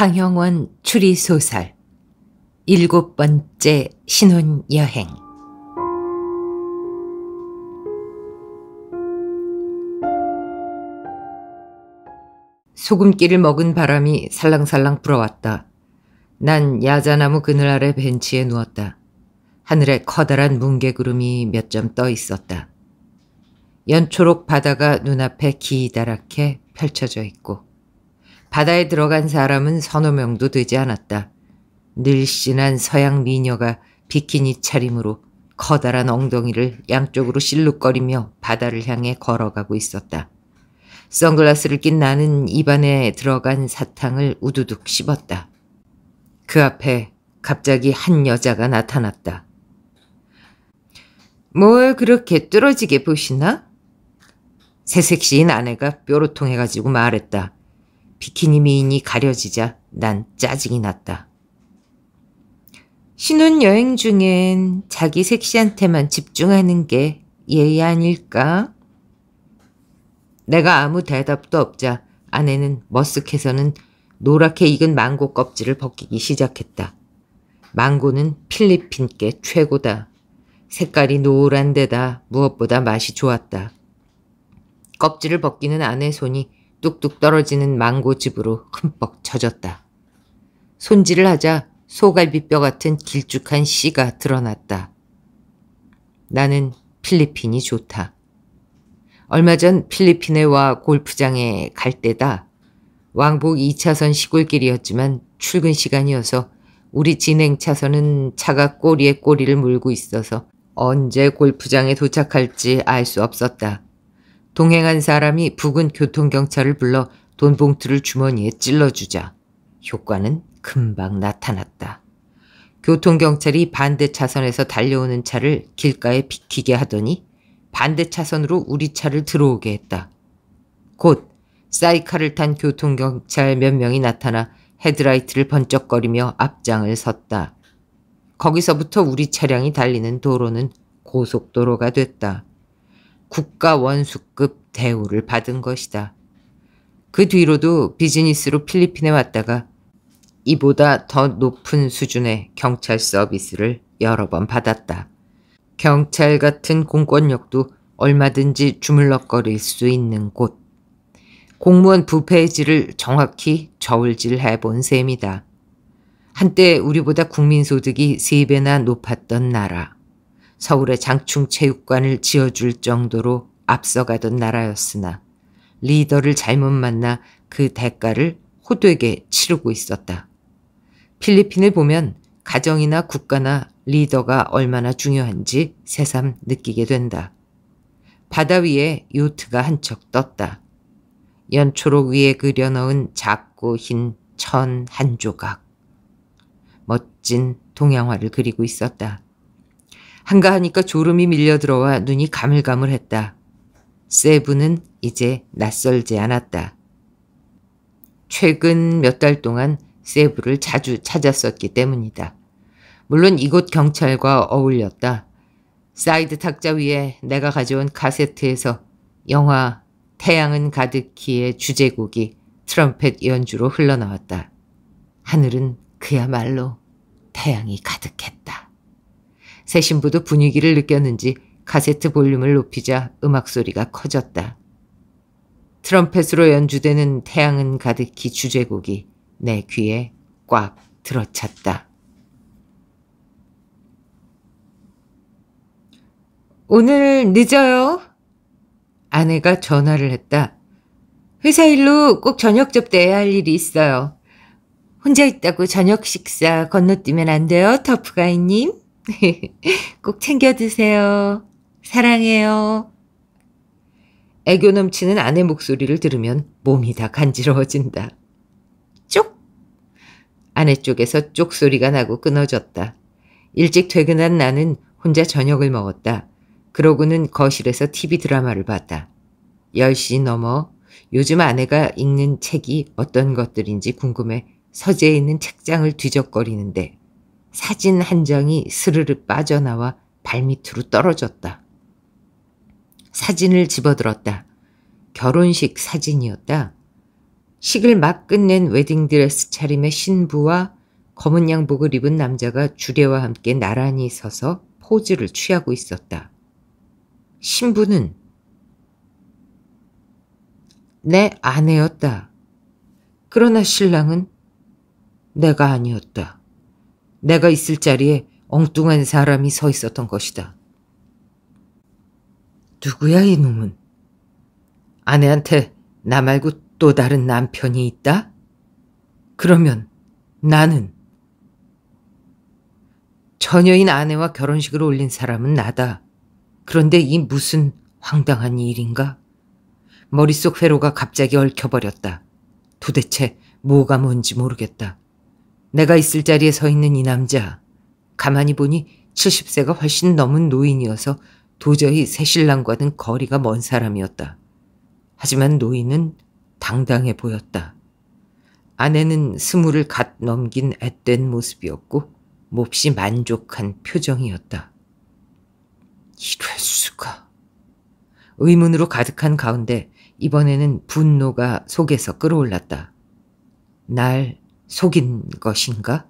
강형원 추리소설 일곱 번째 신혼여행 소금기를 먹은 바람이 살랑살랑 불어왔다. 난 야자나무 그늘 아래 벤치에 누웠다. 하늘에 커다란 뭉게구름이 몇 점 떠 있었다. 연초록 바다가 눈앞에 기다랗게 펼쳐져 있고 바다에 들어간 사람은 서너 명도 되지 않았다. 늘씬한 서양 미녀가 비키니 차림으로 커다란 엉덩이를 양쪽으로 실룩거리며 바다를 향해 걸어가고 있었다. 선글라스를 낀 나는 입안에 들어간 사탕을 우두둑 씹었다. 그 앞에 갑자기 한 여자가 나타났다. 뭘 그렇게 뚫어지게 보시나? 새색시인 아내가 뾰로통해가지고 말했다. 비키니 미인이 가려지자 난 짜증이 났다. 신혼여행 중엔 자기 섹시한테만 집중하는 게 예의 아닐까? 내가 아무 대답도 없자 아내는 머쓱해서는 노랗게 익은 망고 껍질을 벗기기 시작했다. 망고는 필리핀께 최고다. 색깔이 노란 데다 무엇보다 맛이 좋았다. 껍질을 벗기는 아내 손이 뚝뚝 떨어지는 망고집으로 흠뻑 젖었다. 손질을 하자 소갈비뼈 같은 길쭉한 씨가 드러났다. 나는 필리핀이 좋다. 얼마 전 필리핀에 와 골프장에 갈 때다. 왕복 2차선 시골길이었지만 출근 시간이어서 우리 진행차선은 차가 꼬리에 꼬리를 물고 있어서 언제 골프장에 도착할지 알 수 없었다. 동행한 사람이 부근 교통경찰을 불러 돈 봉투를 주머니에 찔러주자 효과는 금방 나타났다. 교통경찰이 반대 차선에서 달려오는 차를 길가에 비키게 하더니 반대 차선으로 우리 차를 들어오게 했다. 곧 사이카를 탄 교통경찰 몇 명이 나타나 헤드라이트를 번쩍거리며 앞장을 섰다. 거기서부터 우리 차량이 달리는 도로는 고속도로가 됐다. 국가 원수급 대우를 받은 것이다. 그 뒤로도 비즈니스로 필리핀에 왔다가 이보다 더 높은 수준의 경찰 서비스를 여러 번 받았다. 경찰 같은 공권력도 얼마든지 주물럭거릴 수 있는 곳. 공무원 부패의 질을 정확히 저울질해 본 셈이다. 한때 우리보다 국민소득이 세배나 높았던 나라. 서울의 장충체육관을 지어줄 정도로 앞서가던 나라였으나 리더를 잘못 만나 그 대가를 호되게 치르고 있었다. 필리핀을 보면 가정이나 국가나 리더가 얼마나 중요한지 새삼 느끼게 된다. 바다 위에 요트가 한 척 떴다. 연초록 위에 그려넣은 작고 흰 천 한 조각. 멋진 동양화를 그리고 있었다. 한가하니까 졸음이 밀려 들어와 눈이 가물가물했다. 세부는 이제 낯설지 않았다. 최근 몇 달 동안 세부를 자주 찾았었기 때문이다. 물론 이곳 경찰과 어울렸다. 사이드 탁자 위에 내가 가져온 카세트에서 영화 태양은 가득히의 주제곡이 트럼펫 연주로 흘러나왔다. 하늘은 그야말로 태양이 가득했다. 새 신부도 분위기를 느꼈는지 카세트 볼륨을 높이자 음악 소리가 커졌다. 트럼펫으로 연주되는 태양은 가득히 주제곡이 내 귀에 꽉 들어찼다. 오늘 늦어요. 아내가 전화를 했다. 회사 일로 꼭 저녁 접대해야 할 일이 있어요. 혼자 있다고 저녁 식사 건너뛰면 안 돼요, 터프가이님? 네. 꼭 챙겨 드세요. 사랑해요. 애교 넘치는 아내 목소리를 들으면 몸이 다 간지러워진다. 쪽! 아내 쪽에서 쪽 소리가 나고 끊어졌다. 일찍 퇴근한 나는 혼자 저녁을 먹었다. 그러고는 거실에서 TV 드라마를 봤다. 10시 넘어 요즘 아내가 읽는 책이 어떤 것들인지 궁금해 서재에 있는 책장을 뒤적거리는데 사진 한 장이 스르르 빠져나와 발밑으로 떨어졌다. 사진을 집어들었다. 결혼식 사진이었다. 식을 막 끝낸 웨딩드레스 차림의 신부와 검은 양복을 입은 남자가 주례와 함께 나란히 서서 포즈를 취하고 있었다. 신부는 내 아내였다. 그러나 신랑은 내가 아니었다. 내가 있을 자리에 엉뚱한 사람이 서 있었던 것이다. 누구야 이놈은? 아내한테 나 말고 또 다른 남편이 있다? 그러면 나는? 처녀인 아내와 결혼식을 올린 사람은 나다. 그런데 이 무슨 황당한 일인가? 머릿속 회로가 갑자기 얽혀버렸다. 도대체 뭐가 뭔지 모르겠다. 내가 있을 자리에 서 있는 이 남자. 가만히 보니 70세가 훨씬 넘은 노인이어서 도저히 새신랑과는 거리가 먼 사람이었다. 하지만 노인은 당당해 보였다. 아내는 스물을 갓 넘긴 앳된 모습이었고 몹시 만족한 표정이었다. 이럴 수가. 의문으로 가득한 가운데 이번에는 분노가 속에서 끌어올랐다. 날 속인 것인가?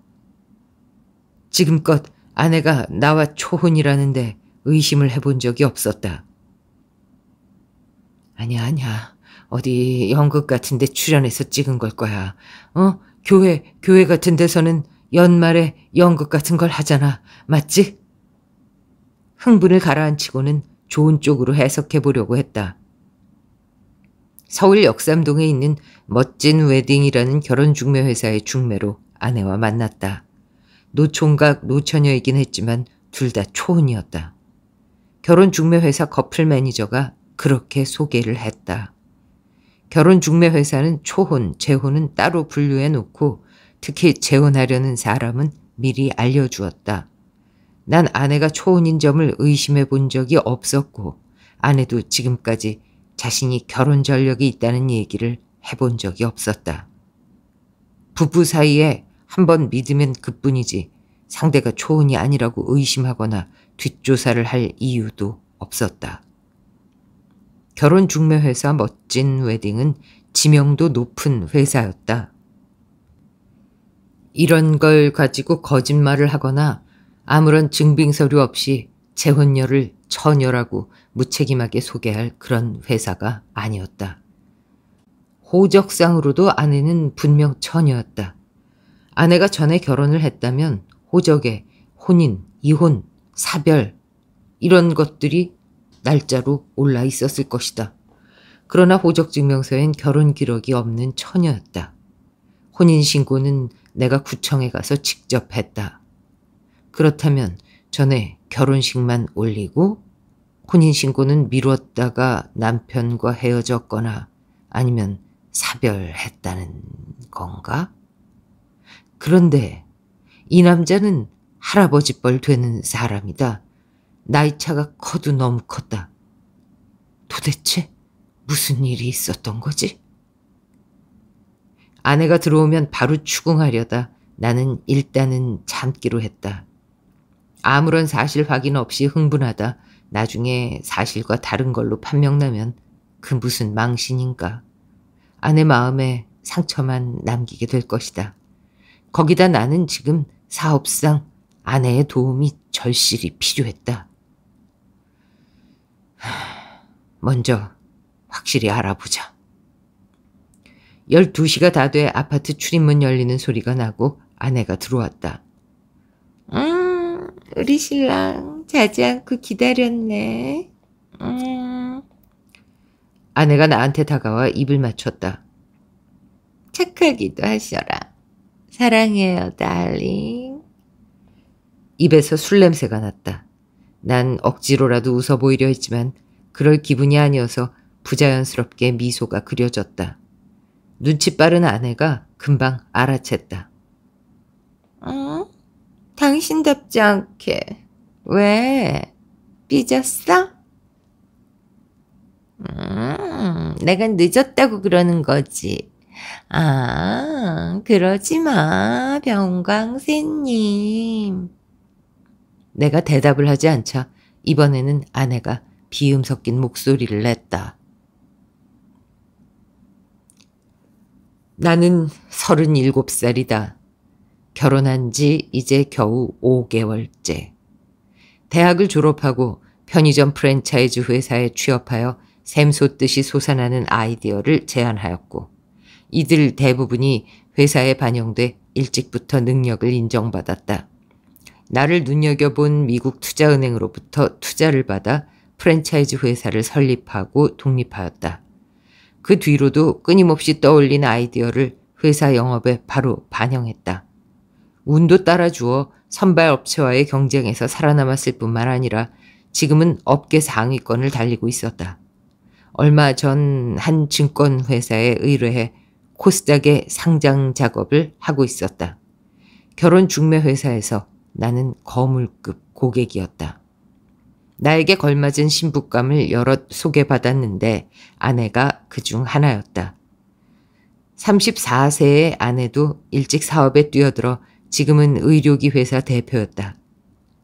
지금껏 아내가 나와 초혼이라는데 의심을 해본 적이 없었다. 아니야, 아니야. 어디 연극 같은 데 출연해서 찍은 걸 거야. 어? 교회, 교회 같은 데서는 연말에 연극 같은 걸 하잖아. 맞지? 흥분을 가라앉히고는 좋은 쪽으로 해석해 보려고 했다. 서울 역삼동에 있는 멋진 웨딩이라는 결혼중매 회사의 중매로 아내와 만났다. 노총각 노처녀이긴 했지만 둘 다 초혼이었다. 결혼중매 회사 커플 매니저가 그렇게 소개를 했다. 결혼중매 회사는 초혼, 재혼은 따로 분류해 놓고 특히 재혼하려는 사람은 미리 알려주었다. 난 아내가 초혼인 점을 의심해 본 적이 없었고 아내도 지금까지 자신이 결혼 전력이 있다는 얘기를 해본 적이 없었다. 부부 사이에 한 번 믿으면 그뿐이지 상대가 초혼이 아니라고 의심하거나 뒷조사를 할 이유도 없었다. 결혼 중매회사 멋진 웨딩은 지명도 높은 회사였다. 이런 걸 가지고 거짓말을 하거나 아무런 증빙 서류 없이 재혼녀를 처녀라고 무책임하게 소개할 그런 회사가 아니었다. 호적상으로도 아내는 분명 처녀였다. 아내가 전에 결혼을 했다면 호적에 혼인, 이혼, 사별 이런 것들이 날짜로 올라 있었을 것이다. 그러나 호적증명서엔 결혼 기록이 없는 처녀였다. 혼인신고는 내가 구청에 가서 직접 했다. 그렇다면 전에 결혼식만 올리고 혼인신고는 미뤘다가 남편과 헤어졌거나 아니면 사별했다는 건가? 그런데 이 남자는 할아버지뻘 되는 사람이다. 나이차가 커도 너무 컸다. 도대체 무슨 일이 있었던 거지? 아내가 들어오면 바로 추궁하려다 나는 일단은 참기로 했다. 아무런 사실 확인 없이 흥분하다 나중에 사실과 다른 걸로 판명나면 그 무슨 망신인가. 아내 마음에 상처만 남기게 될 것이다. 거기다 나는 지금 사업상 아내의 도움이 절실히 필요했다. 먼저 확실히 알아보자. 12시가 다 돼 아파트 출입문 열리는 소리가 나고 아내가 들어왔다. 음, 우리 신랑 자지 않고 그 기다렸네. 음. 아내가 나한테 다가와 입을 맞췄다. 착하기도 하셔라. 사랑해요, 달링. 입에서 술 냄새가 났다. 난 억지로라도 웃어 보이려 했지만 그럴 기분이 아니어서 부자연스럽게 미소가 그려졌다. 눈치 빠른 아내가 금방 알아챘다. 응? 당신답지 않게. 왜? 삐졌어? 음, 내가 늦었다고 그러는 거지. 아, 그러지 마, 병광세님. 내가 대답을 하지 않자 이번에는 아내가 비음 섞인 목소리를 냈다. 나는 서른일곱 살이다. 결혼한 지 이제 겨우 5개월째. 대학을 졸업하고 편의점 프랜차이즈 회사에 취업하여 샘솟듯이 솟아나는 아이디어를 제안하였고 이들 대부분이 회사에 반영돼 일찍부터 능력을 인정받았다. 나를 눈여겨본 미국 투자은행으로부터 투자를 받아 프랜차이즈 회사를 설립하고 독립하였다. 그 뒤로도 끊임없이 떠올린 아이디어를 회사 영업에 바로 반영했다. 운도 따라주어 선발 업체와의 경쟁에서 살아남았을 뿐만 아니라 지금은 업계 상위권을 달리고 있었다. 얼마 전 한 증권회사에 의뢰해 코스닥의 상장 작업을 하고 있었다. 결혼 중매회사에서 나는 거물급 고객이었다. 나에게 걸맞은 신부감을 여럿 소개받았는데 아내가 그 중 하나였다. 34세의 아내도 일찍 사업에 뛰어들어 지금은 의료기 회사 대표였다.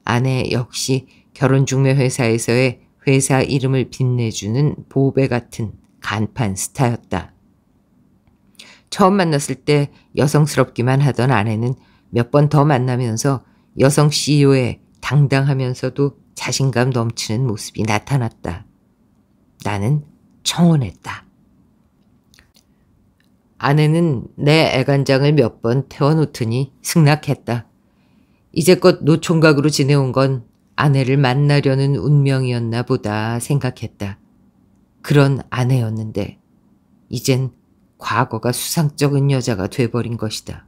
아내 역시 결혼중매 회사에서의 회사 이름을 빛내주는 보배 같은 간판 스타였다. 처음 만났을 때 여성스럽기만 하던 아내는 몇 번 더 만나면서 여성 CEO의 당당하면서도 자신감 넘치는 모습이 나타났다. 나는 청혼했다. 아내는 내 애간장을 몇 번 태워놓더니 승낙했다. 이제껏 노총각으로 지내온 건 아내를 만나려는 운명이었나 보다 생각했다. 그런 아내였는데 이젠 과거가 수상적인 여자가 돼버린 것이다.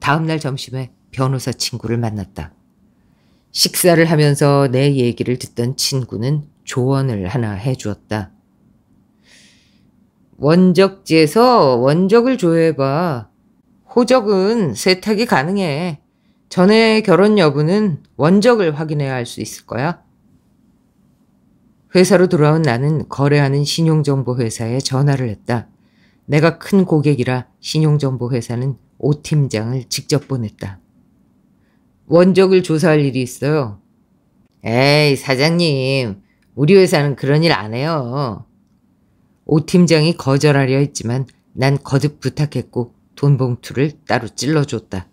다음날 점심에 변호사 친구를 만났다. 식사를 하면서 내 얘기를 듣던 친구는 조언을 하나 해주었다. 원적지에서 원적을 조회해봐. 호적은 세탁이 가능해. 전에 결혼 여부는 원적을 확인해야 할 수 있을 거야. 회사로 돌아온 나는 거래하는 신용정보회사에 전화를 했다. 내가 큰 고객이라 신용정보회사는 오 팀장을 직접 보냈다. 원적을 조사할 일이 있어요. 에이, 사장님. 우리 회사는 그런 일 안 해요. 오 팀장이 거절하려 했지만 난 거듭 부탁했고 돈 봉투를 따로 찔러줬다.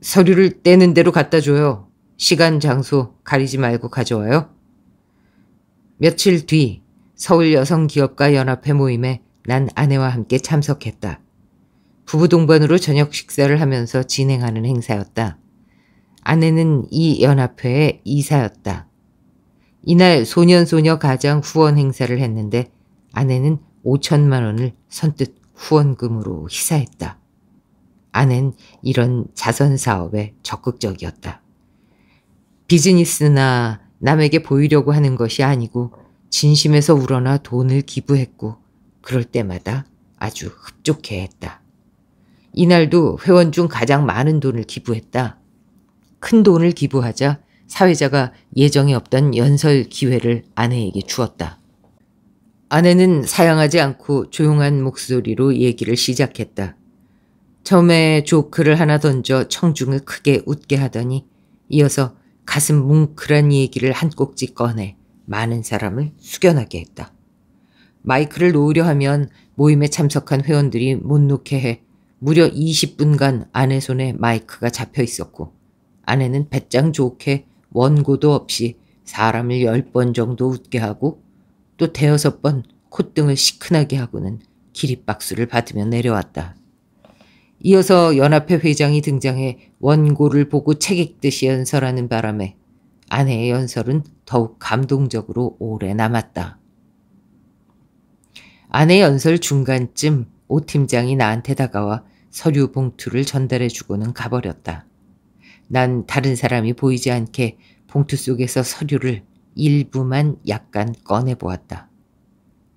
서류를 떼는 대로 갖다 줘요. 시간, 장소 가리지 말고 가져와요. 며칠 뒤 서울 여성 기업가 연합회 모임에 난 아내와 함께 참석했다. 부부 동반으로 저녁 식사를 하면서 진행하는 행사였다. 아내는 이 연합회의 이사였다. 이날 소년소녀 가장 후원 행사를 했는데 아내는 5천만 원을 선뜻 후원금으로 희사했다. 아는 이런 자선 사업에 적극적이었다. 비즈니스나 남에게 보이려고 하는 것이 아니고 진심에서 우러나 돈을 기부했고 그럴 때마다 아주 흡족해 했다. 이날도 회원 중 가장 많은 돈을 기부했다. 큰 돈을 기부하자 사회자가 예정에 없던 연설 기회를 아내에게 주었다. 아내는 사양하지 않고 조용한 목소리로 얘기를 시작했다. 처음에 조크를 하나 던져 청중을 크게 웃게 하더니 이어서 가슴 뭉클한 얘기를 한 꼭지 꺼내 많은 사람을 숙연하게 했다. 마이크를 놓으려 하면 모임에 참석한 회원들이 못 놓게 해 무려 20분간 아내 손에 마이크가 잡혀 있었고 아내는 배짱 좋게 원고도 없이 사람을 열 번 정도 웃게 하고 또 대여섯 번 콧등을 시큰하게 하고는 기립박수를 받으며 내려왔다. 이어서 연합회 회장이 등장해 원고를 보고 책읽듯이 연설하는 바람에 아내의 연설은 더욱 감동적으로 오래 남았다. 아내 연설 중간쯤 오 팀장이 나한테 다가와 서류 봉투를 전달해주고는 가버렸다. 난 다른 사람이 보이지 않게 봉투 속에서 서류를 일부만 약간 꺼내 보았다.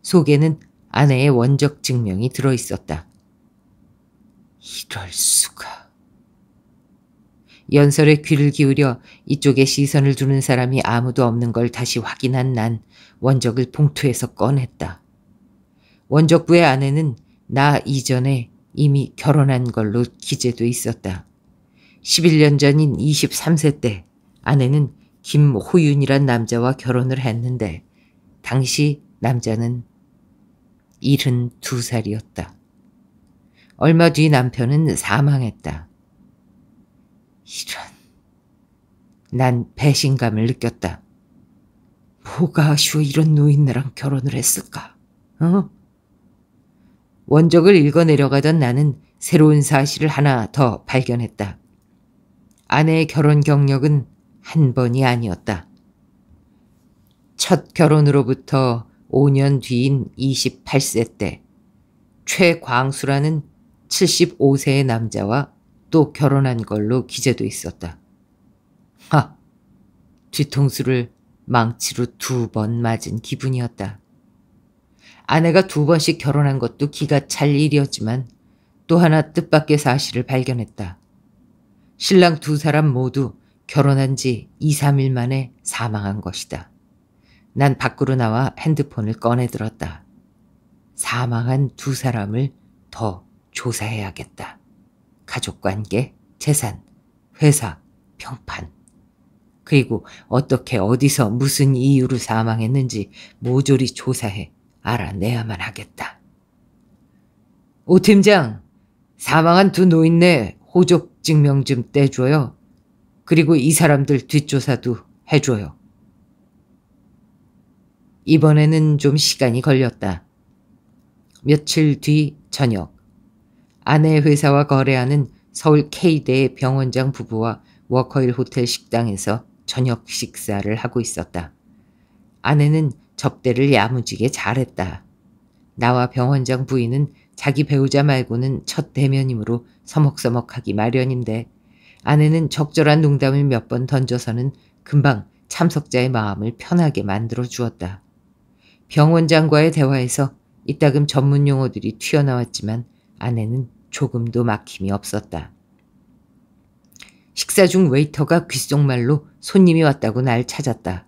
속에는 아내의 원적 증명이 들어 있었다. 이럴 수가. 연설에 귀를 기울여 이쪽에 시선을 두는 사람이 아무도 없는 걸 다시 확인한 난 원적을 봉투에서 꺼냈다. 원적부의 아내는 나 이전에 이미 결혼한 걸로 기재돼 있었다. 11년 전인 23세 때 아내는 김호윤이란 남자와 결혼을 했는데 당시 남자는 72살이었다. 얼마 뒤 남편은 사망했다. 이런. 난 배신감을 느꼈다. 뭐가 아쉬워 이런 노인네랑 결혼을 했을까? 어? 원적을 읽어내려가던 나는 새로운 사실을 하나 더 발견했다. 아내의 결혼 경력은 한 번이 아니었다. 첫 결혼으로부터 5년 뒤인 28세 때 최광수라는 75세의 남자와 또 결혼한 걸로 기재도 있었다. 하! 뒤통수를 망치로 두 번 맞은 기분이었다. 아내가 두 번씩 결혼한 것도 기가 찰 일이었지만 또 하나 뜻밖의 사실을 발견했다. 신랑 두 사람 모두 결혼한 지 2, 3일 만에 사망한 것이다. 난 밖으로 나와 핸드폰을 꺼내 들었다. 사망한 두 사람을 더 조사해야겠다. 가족 관계, 재산, 회사, 평판. 그리고 어떻게 어디서 무슨 이유로 사망했는지 모조리 조사해 알아내야만 하겠다. 오 팀장, 사망한 두 노인네 호족 증명 좀 떼줘요. 그리고 이 사람들 뒷조사도 해줘요. 이번에는 좀 시간이 걸렸다. 며칠 뒤 저녁, 아내 회사와 거래하는 서울 K대 의 병원장 부부와 워커힐 호텔 식당에서 저녁 식사를 하고 있었다. 아내는 접대를 야무지게 잘했다. 나와 병원장 부인은 자기 배우자 말고는 첫 대면이므로 서먹서먹하기 마련인데 아내는 적절한 농담을 몇 번 던져서는 금방 참석자의 마음을 편하게 만들어 주었다. 병원장과의 대화에서 이따금 전문 용어들이 튀어나왔지만 아내는 조금도 막힘이 없었다. 식사 중 웨이터가 귓속말로 손님이 왔다고 날 찾았다.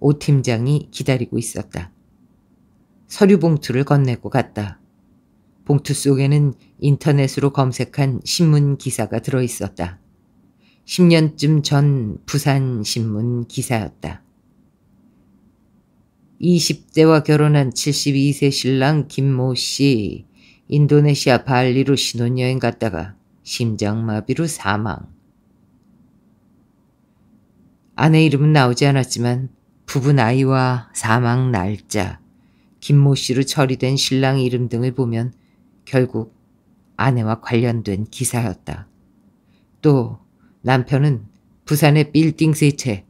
오 팀장이 기다리고 있었다. 서류 봉투를 건네고 갔다. 봉투 속에는 인터넷으로 검색한 신문 기사가 들어 있었다. 10년쯤 전 부산 신문 기사였다. 20대와 결혼한 72세 신랑 김모 씨 인도네시아 발리로 신혼여행 갔다가 심장마비로 사망. 아내 이름은 나오지 않았지만 부부 나이와 사망 날짜, 김모 씨로 처리된 신랑 이름 등을 보면 결국 아내와 관련된 기사였다. 또 남편은 부산의 빌딩 세채,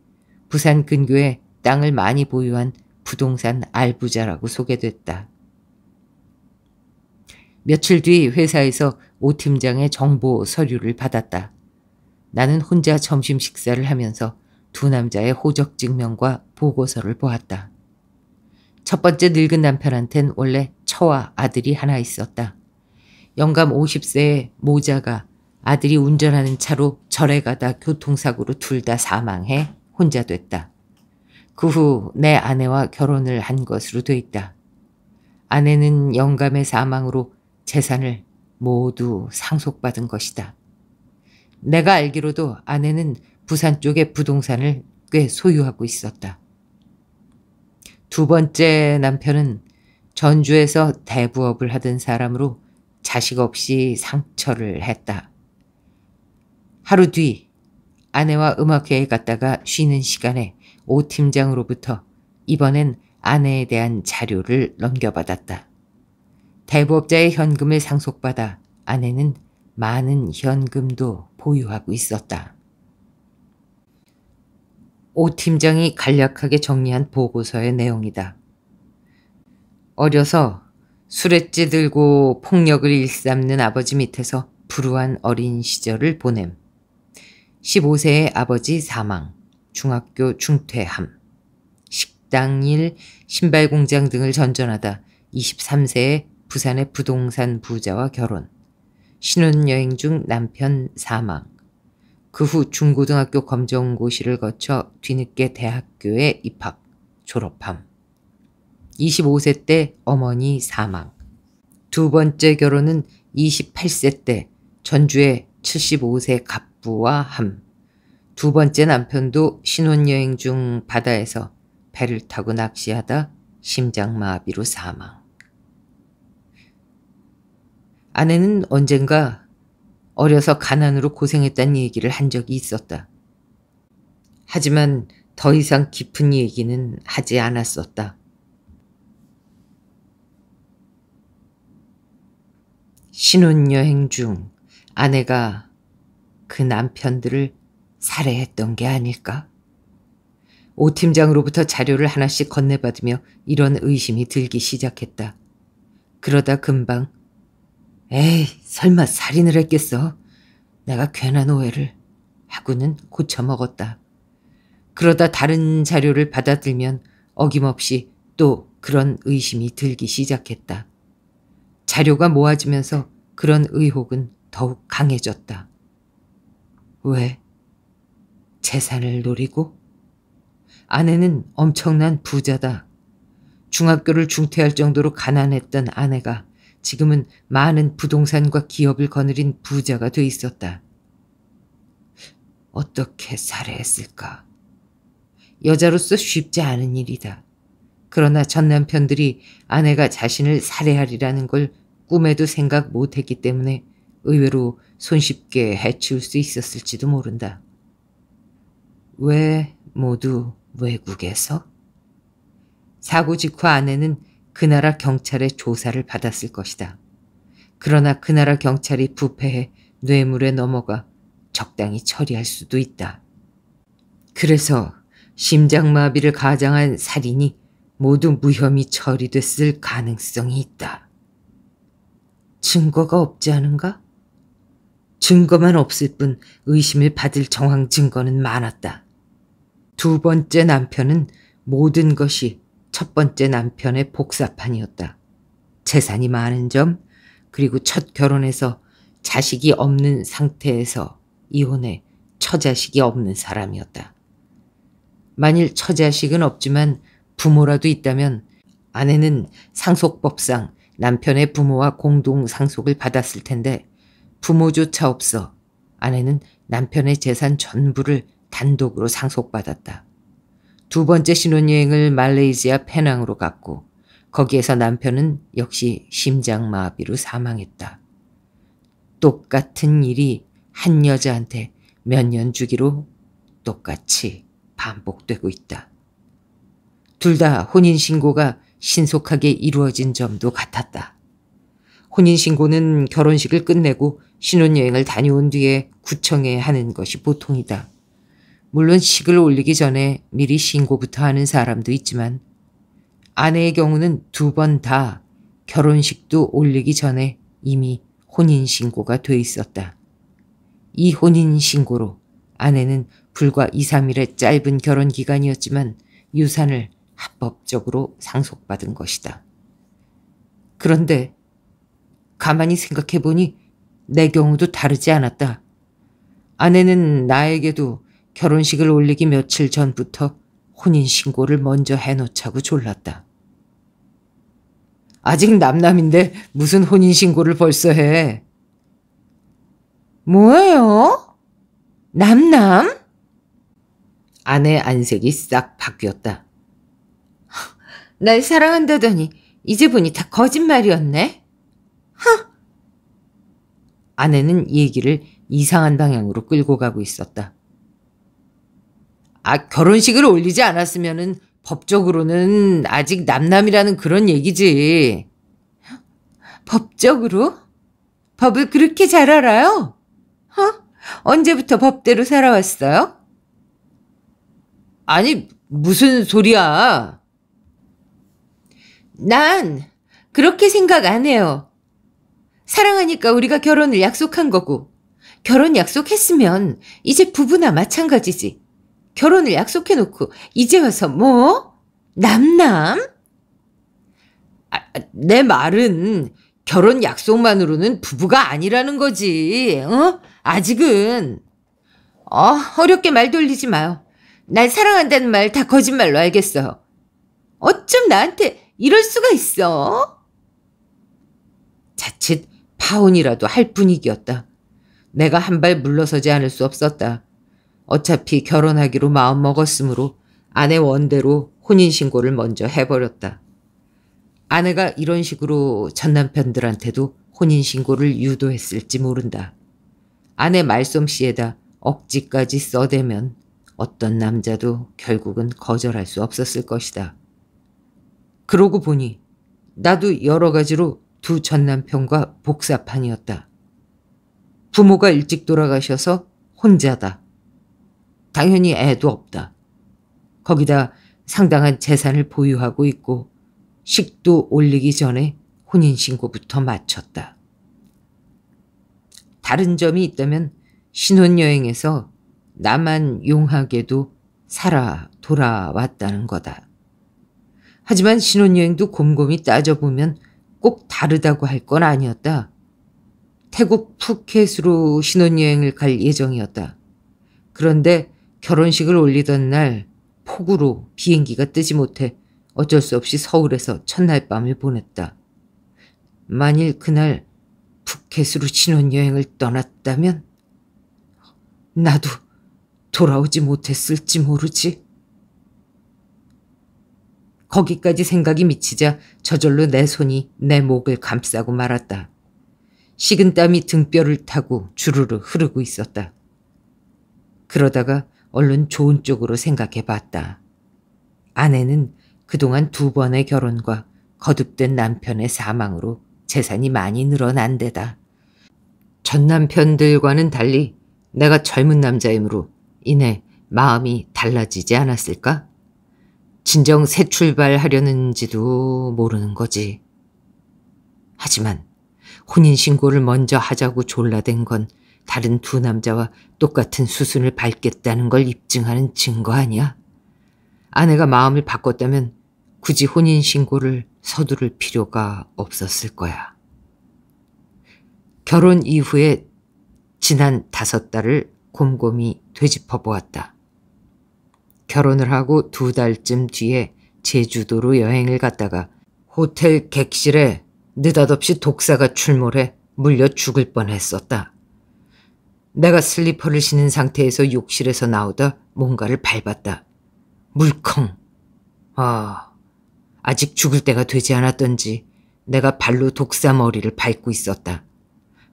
부산 근교에 땅을 많이 보유한 부동산 알부자라고 소개됐다. 며칠 뒤 회사에서 오 팀장의 정보 서류를 받았다. 나는 혼자 점심 식사를 하면서 두 남자의 호적 증명과 보고서를 보았다. 첫 번째 늙은 남편한텐 원래 처와 아들이 하나 있었다. 영감 50세의 모자가 아들이 운전하는 차로 절에 가다 교통사고로 둘 다 사망해 혼자 됐다. 그 후 내 아내와 결혼을 한 것으로 돼 있다. 아내는 영감의 사망으로 재산을 모두 상속받은 것이다. 내가 알기로도 아내는 부산 쪽에 부동산을 꽤 소유하고 있었다. 두 번째 남편은 전주에서 대부업을 하던 사람으로 자식 없이 상처를 했다. 하루 뒤 아내와 음악회에 갔다가 쉬는 시간에 오 팀장으로부터 이번엔 아내에 대한 자료를 넘겨받았다. 대부업자의 현금을 상속받아 아내는 많은 현금도 보유하고 있었다. 오 팀장이 간략하게 정리한 보고서의 내용이다. 어려서 술에 찌 들고 폭력을 일삼는 아버지 밑에서 불우한 어린 시절을 보냄. 15세의 아버지 사망, 중학교 중퇴함, 식당 일, 신발 공장 등을 전전하다 23세의 부산의 부동산 부자와 결혼, 신혼여행 중 남편 사망, 그 후 중고등학교 검정고시를 거쳐 뒤늦게 대학교에 입학, 졸업함. 25세 때 어머니 사망. 두 번째 결혼은 28세 때 전주의 75세 갑부와 함. 두 번째 남편도 신혼여행 중 바다에서 배를 타고 낚시하다 심장마비로 사망. 아내는 언젠가 어려서 가난으로 고생했다는 얘기를 한 적이 있었다. 하지만 더 이상 깊은 얘기는 하지 않았었다. 신혼여행 중 아내가 그 남편들을 살해했던 게 아닐까? 오 팀장으로부터 자료를 하나씩 건네받으며 이런 의심이 들기 시작했다. 그러다 금방 에이 설마 살인을 했겠어. 내가 괜한 오해를 하고는 고쳐먹었다. 그러다 다른 자료를 받아들면 어김없이 또 그런 의심이 들기 시작했다. 자료가 모아지면서 그런 의혹은 더욱 강해졌다. 왜? 재산을 노리고? 아내는 엄청난 부자다. 중학교를 중퇴할 정도로 가난했던 아내가 지금은 많은 부동산과 기업을 거느린 부자가 돼 있었다. 어떻게 살해했을까? 여자로서 쉽지 않은 일이다. 그러나 전 남편들이 아내가 자신을 살해하리라는 걸 꿈에도 생각 못했기 때문에 의외로 손쉽게 해치울 수 있었을지도 모른다. 왜 모두 외국에서? 사고 직후 아내는 그 나라 경찰의 조사를 받았을 것이다. 그러나 그 나라 경찰이 부패해 뇌물에 넘어가 적당히 처리할 수도 있다. 그래서 심장마비를 가장한 살인이 모두 무혐의 처리됐을 가능성이 있다. 증거가 없지 않은가? 증거만 없을 뿐 의심을 받을 정황 증거는 많았다. 두 번째 남편은 모든 것이 첫 번째 남편의 복사판이었다. 재산이 많은 점, 그리고 첫 결혼에서 자식이 없는 상태에서 이혼해 처자식이 없는 사람이었다. 만일 처자식은 없지만 부모라도 있다면 아내는 상속법상 남편의 부모와 공동 상속을 받았을 텐데 부모조차 없어 아내는 남편의 재산 전부를 단독으로 상속받았다. 두 번째 신혼여행을 말레이시아 페낭으로 갔고 거기에서 남편은 역시 심장마비로 사망했다. 똑같은 일이 한 여자한테 몇 년 주기로 똑같이 반복되고 있다. 둘다 혼인신고가 신속하게 이루어진 점도 같았다. 혼인신고는 결혼식을 끝내고 신혼여행을 다녀온 뒤에 구청에 하는 것이 보통이다. 물론 식을 올리기 전에 미리 신고부터 하는 사람도 있지만 아내의 경우는 두 번 다 결혼식도 올리기 전에 이미 혼인신고가 돼 있었다. 이 혼인신고로 아내는 불과 2, 3일의 짧은 결혼기간이었지만 유산을 합법적으로 상속받은 것이다. 그런데 가만히 생각해 보니 내 경우도 다르지 않았다. 아내는 나에게도 결혼식을 올리기 며칠 전부터 혼인신고를 먼저 해놓자고 졸랐다. 아직 남남인데 무슨 혼인신고를 벌써 해. 뭐예요? 남남? 아내 안색이 싹 바뀌었다. 날 사랑한다더니 이제 보니 다 거짓말이었네. 하! 아내는 얘기를 이상한 방향으로 끌고 가고 있었다. 아, 결혼식을 올리지 않았으면 법적으로는 아직 남남이라는 그런 얘기지. 법적으로? 법을 그렇게 잘 알아요? 어? 언제부터 법대로 살아왔어요? 아니, 무슨 소리야. 난 그렇게 생각 안 해요. 사랑하니까 우리가 결혼을 약속한 거고, 결혼 약속했으면 이제 부부나 마찬가지지. 결혼을 약속해놓고 이제 와서 뭐? 남남? 아, 내 말은 결혼 약속만으로는 부부가 아니라는 거지. 어? 아직은. 어, 어렵게 말 돌리지 마요. 날 사랑한다는 말 다 거짓말로 알겠어. 어쩜 나한테 이럴 수가 있어? 자칫 파혼이라도 할 분위기였다. 내가 한 발 물러서지 않을 수 없었다. 어차피 결혼하기로 마음먹었으므로 아내 원대로 혼인신고를 먼저 해버렸다. 아내가 이런 식으로 전 남편들한테도 혼인신고를 유도했을지 모른다. 아내 말솜씨에다 억지까지 써대면 어떤 남자도 결국은 거절할 수 없었을 것이다. 그러고 보니 나도 여러 가지로 두 전남편과 복사판이었다. 부모가 일찍 돌아가셔서 혼자다. 당연히 애도 없다. 거기다 상당한 재산을 보유하고 있고 식도 올리기 전에 혼인신고부터 마쳤다. 다른 점이 있다면 신혼여행에서 나만 용하게도 살아 돌아왔다는 거다. 하지만 신혼여행도 곰곰이 따져보면 꼭 다르다고 할 건 아니었다. 태국 푸켓으로 신혼여행을 갈 예정이었다. 그런데 결혼식을 올리던 날 폭우로 비행기가 뜨지 못해 어쩔 수 없이 서울에서 첫날 밤을 보냈다. 만일 그날 푸켓으로 신혼여행을 떠났다면 나도 돌아오지 못했을지 모르지. 거기까지 생각이 미치자 저절로 내 손이 내 목을 감싸고 말았다. 식은 땀이 등뼈를 타고 주르르 흐르고 있었다. 그러다가 얼른 좋은 쪽으로 생각해 봤다. 아내는 그동안 두 번의 결혼과 거듭된 남편의 사망으로 재산이 많이 늘어난 데다. 전 남편들과는 달리 내가 젊은 남자이므로 이내 마음이 달라지지 않았을까? 진정 새 출발하려는지도 모르는 거지. 하지만 혼인신고를 먼저 하자고 졸라댄 건 다른 두 남자와 똑같은 수순을 밟겠다는 걸 입증하는 증거 아니야? 아내가 마음을 바꿨다면 굳이 혼인신고를 서두를 필요가 없었을 거야. 결혼 이후에 지난 다섯 달을 곰곰이 되짚어 보았다. 결혼을 하고 두 달쯤 뒤에 제주도로 여행을 갔다가 호텔 객실에 느닷없이 독사가 출몰해 물려 죽을 뻔했었다. 내가 슬리퍼를 신은 상태에서 욕실에서 나오다 뭔가를 밟았다. 물컹. 아, 아직 죽을 때가 되지 않았던지 내가 발로 독사 머리를 밟고 있었다.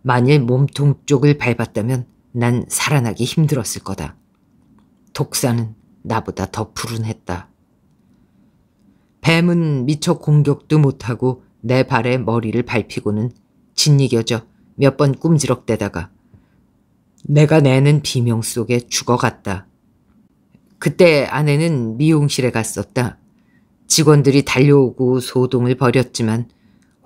만일 몸통 쪽을 밟았다면 난 살아나기 힘들었을 거다. 독사는 나보다 더 불운했다. 뱀은 미처 공격도 못하고 내 발에 머리를 밟히고는 짓이겨져 몇 번 꿈지럭대다가 내가 내는 비명 속에 죽어갔다. 그때 아내는 미용실에 갔었다. 직원들이 달려오고 소동을 벌였지만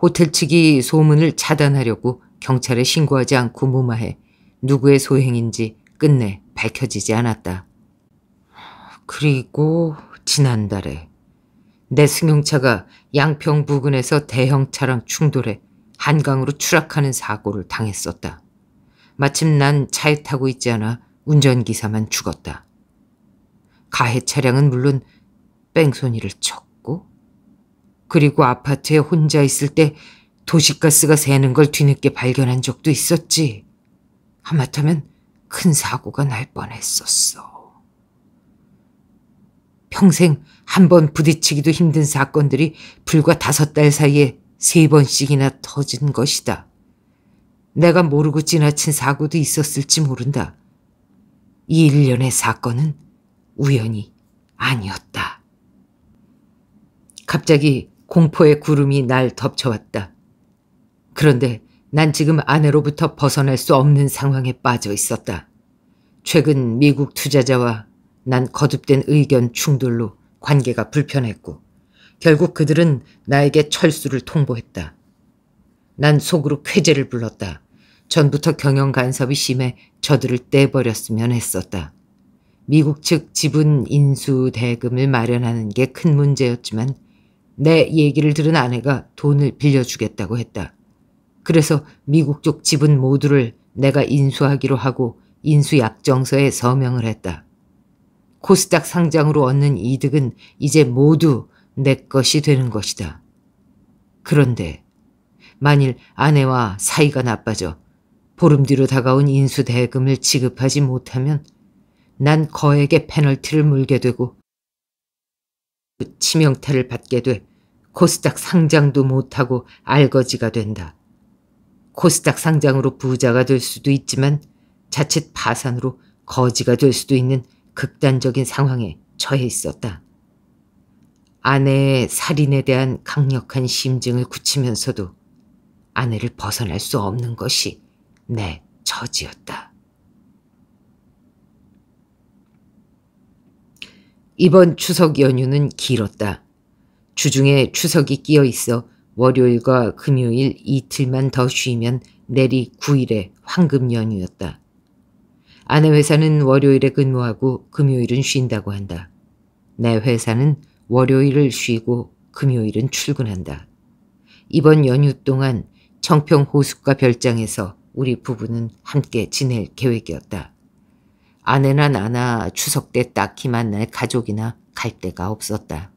호텔 측이 소문을 차단하려고 경찰에 신고하지 않고 무마해 누구의 소행인지 끝내 밝혀지지 않았다. 그리고 지난달에 내 승용차가 양평 부근에서 대형 차랑 충돌해 한강으로 추락하는 사고를 당했었다. 마침 난 차에 타고 있지 않아 운전기사만 죽었다. 가해 차량은 물론 뺑소니를 쳤고 그리고 아파트에 혼자 있을 때 도시가스가 새는 걸 뒤늦게 발견한 적도 있었지. 하마터면 큰 사고가 날 뻔했었어. 평생 한 번 부딪히기도 힘든 사건들이 불과 다섯 달 사이에 세 번씩이나 터진 것이다. 내가 모르고 지나친 사고도 있었을지 모른다. 이 일련의 사건은 우연이 아니었다. 갑자기 공포의 구름이 날 덮쳐왔다. 그런데 난 지금 아내로부터 벗어날 수 없는 상황에 빠져 있었다. 최근 미국 투자자와 난 거듭된 의견 충돌로 관계가 불편했고 결국 그들은 나에게 철수를 통보했다. 난 속으로 쾌재를 불렀다. 전부터 경영 간섭이 심해 저들을 떼버렸으면 했었다. 미국 측 지분 인수 대금을 마련하는 게 큰 문제였지만 내 얘기를 들은 아내가 돈을 빌려주겠다고 했다. 그래서 미국 쪽 지분 모두를 내가 인수하기로 하고 인수약정서에 서명을 했다. 코스닥 상장으로 얻는 이득은 이제 모두 내 것이 되는 것이다. 그런데 만일 아내와 사이가 나빠져 보름 뒤로 다가온 인수대금을 지급하지 못하면 난 거액의 페널티를 물게 되고 치명타를 받게 돼 코스닥 상장도 못하고 알거지가 된다. 코스닥 상장으로 부자가 될 수도 있지만 자칫 파산으로 거지가 될 수도 있는 극단적인 상황에 처해 있었다. 아내의 살인에 대한 강력한 심증을 굳히면서도 아내를 벗어날 수 없는 것이 내 처지였다. 이번 추석 연휴는 길었다. 주중에 추석이 끼어 있어 월요일과 금요일 이틀만 더 쉬면 내리 9일의 황금 연휴였다. 아내 회사는 월요일에 근무하고 금요일은 쉰다고 한다. 내 회사는 월요일을 쉬고 금요일은 출근한다. 이번 연휴 동안 청평 호숫가 별장에서 우리 부부는 함께 지낼 계획이었다. 아내나 나나 추석 때 딱히 만날 가족이나 갈 데가 없었다.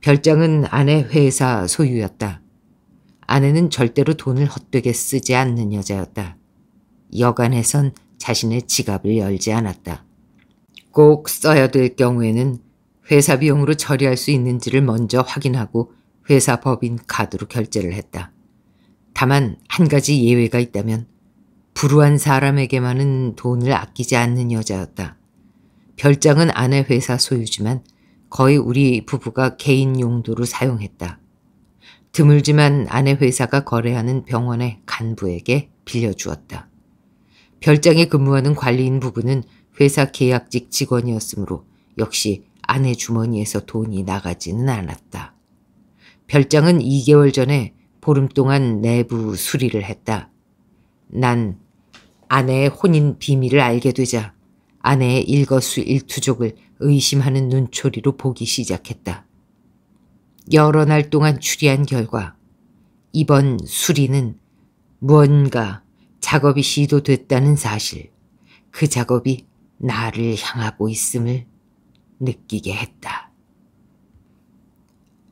별장은 아내 회사 소유였다. 아내는 절대로 돈을 헛되게 쓰지 않는 여자였다. 여간해선 자신의 지갑을 열지 않았다. 꼭 써야 될 경우에는 회사 비용으로 처리할 수 있는지를 먼저 확인하고 회사 법인 카드로 결제를 했다. 다만 한 가지 예외가 있다면 불우한 사람에게만은 돈을 아끼지 않는 여자였다. 별장은 아내 회사 소유지만 거의 우리 부부가 개인 용도로 사용했다. 드물지만 아내 회사가 거래하는 병원의 간부에게 빌려주었다. 별장에 근무하는 관리인 부부는 회사 계약직 직원이었으므로 역시 아내 주머니에서 돈이 나가지는 않았다. 별장은 2개월 전에 보름 동안 내부 수리를 했다. 난 아내의 혼인 비밀을 알게 되자 아내의 일거수일투족을 의심하는 눈초리로 보기 시작했다. 여러 날 동안 추리한 결과 이번 수리는 무언가 작업이 시도됐다는 사실, 그 작업이 나를 향하고 있음을 느끼게 했다.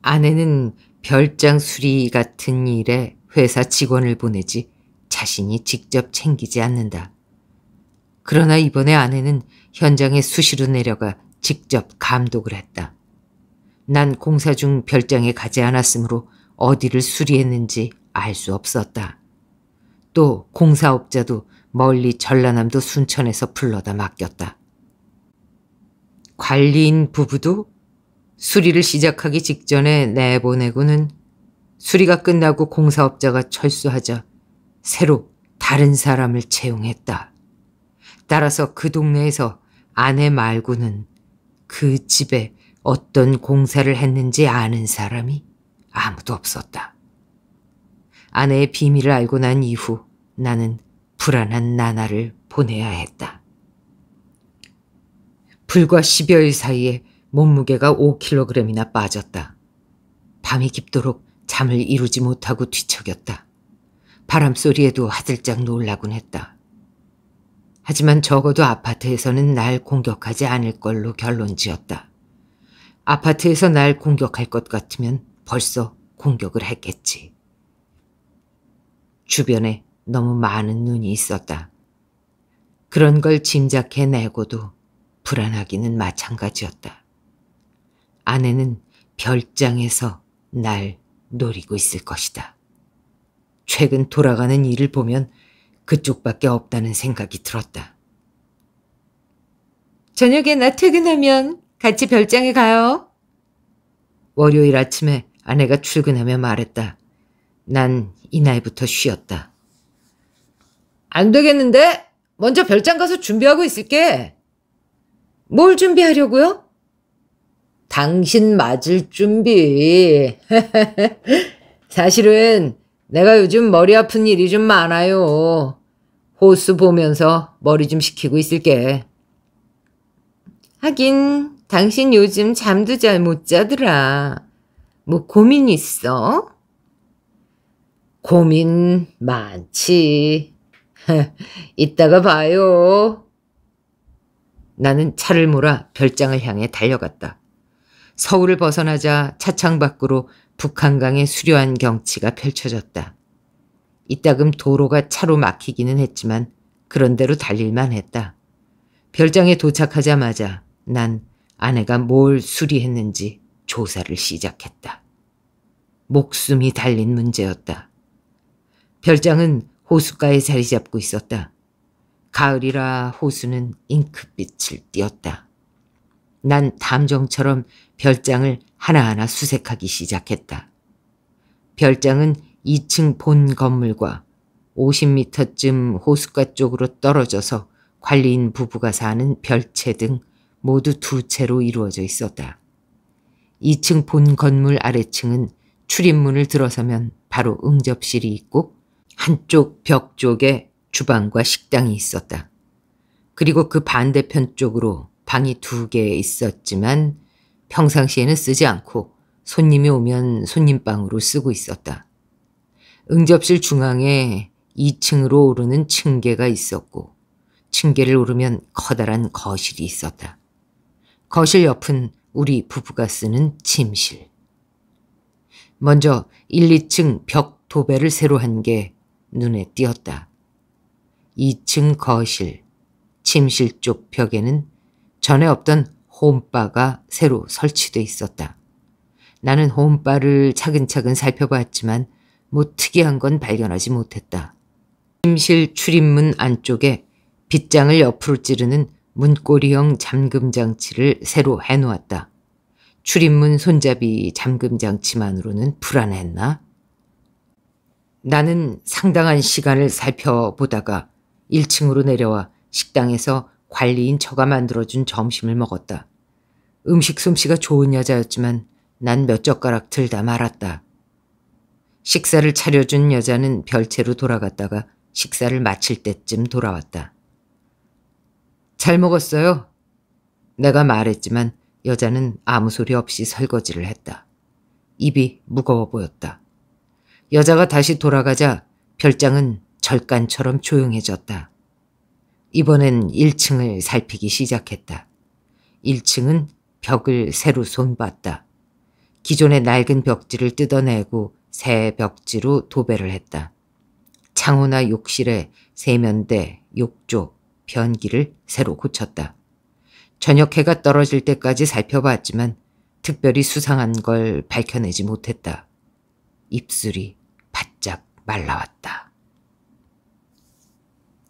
아내는 별장 수리 같은 일에 회사 직원을 보내지 자신이 직접 챙기지 않는다. 그러나 이번에 아내는 현장에 수시로 내려가 직접 감독을 했다. 난 공사 중 별장에 가지 않았으므로 어디를 수리했는지 알 수 없었다. 또 공사업자도 멀리 전라남도 순천에서 불러다 맡겼다. 관리인 부부도 수리를 시작하기 직전에 내보내고는 수리가 끝나고 공사업자가 철수하자 새로 다른 사람을 채용했다. 따라서 그 동네에서 아내 말고는 그 집에 어떤 공사를 했는지 아는 사람이 아무도 없었다. 아내의 비밀을 알고 난 이후 나는 불안한 나날을 보내야 했다. 불과 10여일 사이에 몸무게가 5kg이나 빠졌다. 밤이 깊도록 잠을 이루지 못하고 뒤척였다. 바람소리에도 하들짝 놀라곤 했다. 하지만 적어도 아파트에서는 날 공격하지 않을 걸로 결론 지었다. 아파트에서 날 공격할 것 같으면 벌써 공격을 했겠지. 주변에 너무 많은 눈이 있었다. 그런 걸 짐작해내고도 불안하기는 마찬가지였다. 아내는 별장에서 날 노리고 있을 것이다. 최근 돌아가는 일을 보면 그쪽밖에 없다는 생각이 들었다. 저녁에 나 퇴근하면 같이 별장에 가요. 월요일 아침에 아내가 출근하며 말했다. 난 이날부터 쉬었다. 안 되겠는데? 먼저 별장 가서 준비하고 있을게. 뭘 준비하려고요? 당신 맞을 준비. 사실은 내가 요즘 머리 아픈 일이 좀 많아요. 호수 보면서 머리 좀 식히고 있을게. 하긴 당신 요즘 잠도 잘 못 자더라. 뭐 고민 있어? 고민 많지. 이따가 봐요. 나는 차를 몰아 별장을 향해 달려갔다. 서울을 벗어나자 차창 밖으로 북한강의 수려한 경치가 펼쳐졌다. 이따금 도로가 차로 막히기는 했지만 그런대로 달릴만 했다. 별장에 도착하자마자 난 아내가 뭘 수리했는지 조사를 시작했다. 목숨이 달린 문제였다. 별장은 호숫가에 자리 잡고 있었다. 가을이라 호수는 잉크빛을 띄었다. 난 담정처럼 별장을 하나하나 수색하기 시작했다. 별장은 2층 본 건물과 50m쯤 호숫가 쪽으로 떨어져서 관리인 부부가 사는 별채 등 모두 두 채로 이루어져 있었다. 2층 본 건물 아래층은 출입문을 들어서면 바로 응접실이 있고 한쪽 벽 쪽에 주방과 식당이 있었다. 그리고 그 반대편 쪽으로 방이 두 개 있었지만 평상시에는 쓰지 않고 손님이 오면 손님방으로 쓰고 있었다. 응접실 중앙에 2층으로 오르는 층계가 있었고 층계를 오르면 커다란 거실이 있었다. 거실 옆은 우리 부부가 쓰는 침실. 먼저 1, 2층 벽 도배를 새로 한게 눈에 띄었다. 2층 거실, 침실 쪽 벽에는 전에 없던 홈바가 새로 설치돼 있었다. 나는 홈바를 차근차근 살펴봤지만 뭐 특이한 건 발견하지 못했다. 침실 출입문 안쪽에 빗장을 옆으로 찌르는 문고리형 잠금장치를 새로 해놓았다. 출입문 손잡이 잠금장치만으로는 불안했나? 나는 상당한 시간을 살펴보다가 1층으로 내려와 식당에서 관리인 처가 만들어준 점심을 먹었다. 음식 솜씨가 좋은 여자였지만 난 몇 젓가락 들다 말았다. 식사를 차려준 여자는 별채로 돌아갔다가 식사를 마칠 때쯤 돌아왔다. 잘 먹었어요. 내가 말했지만 여자는 아무 소리 없이 설거지를 했다. 입이 무거워 보였다. 여자가 다시 돌아가자 별장은 절간처럼 조용해졌다. 이번엔 1층을 살피기 시작했다. 1층은 벽을 새로 손봤다. 기존의 낡은 벽지를 뜯어내고 새 벽지로 도배를 했다. 창호나 욕실에 세면대, 욕조, 변기를 새로 고쳤다. 저녁 해가 떨어질 때까지 살펴봤지만 특별히 수상한 걸 밝혀내지 못했다. 입술이 바짝 말라왔다.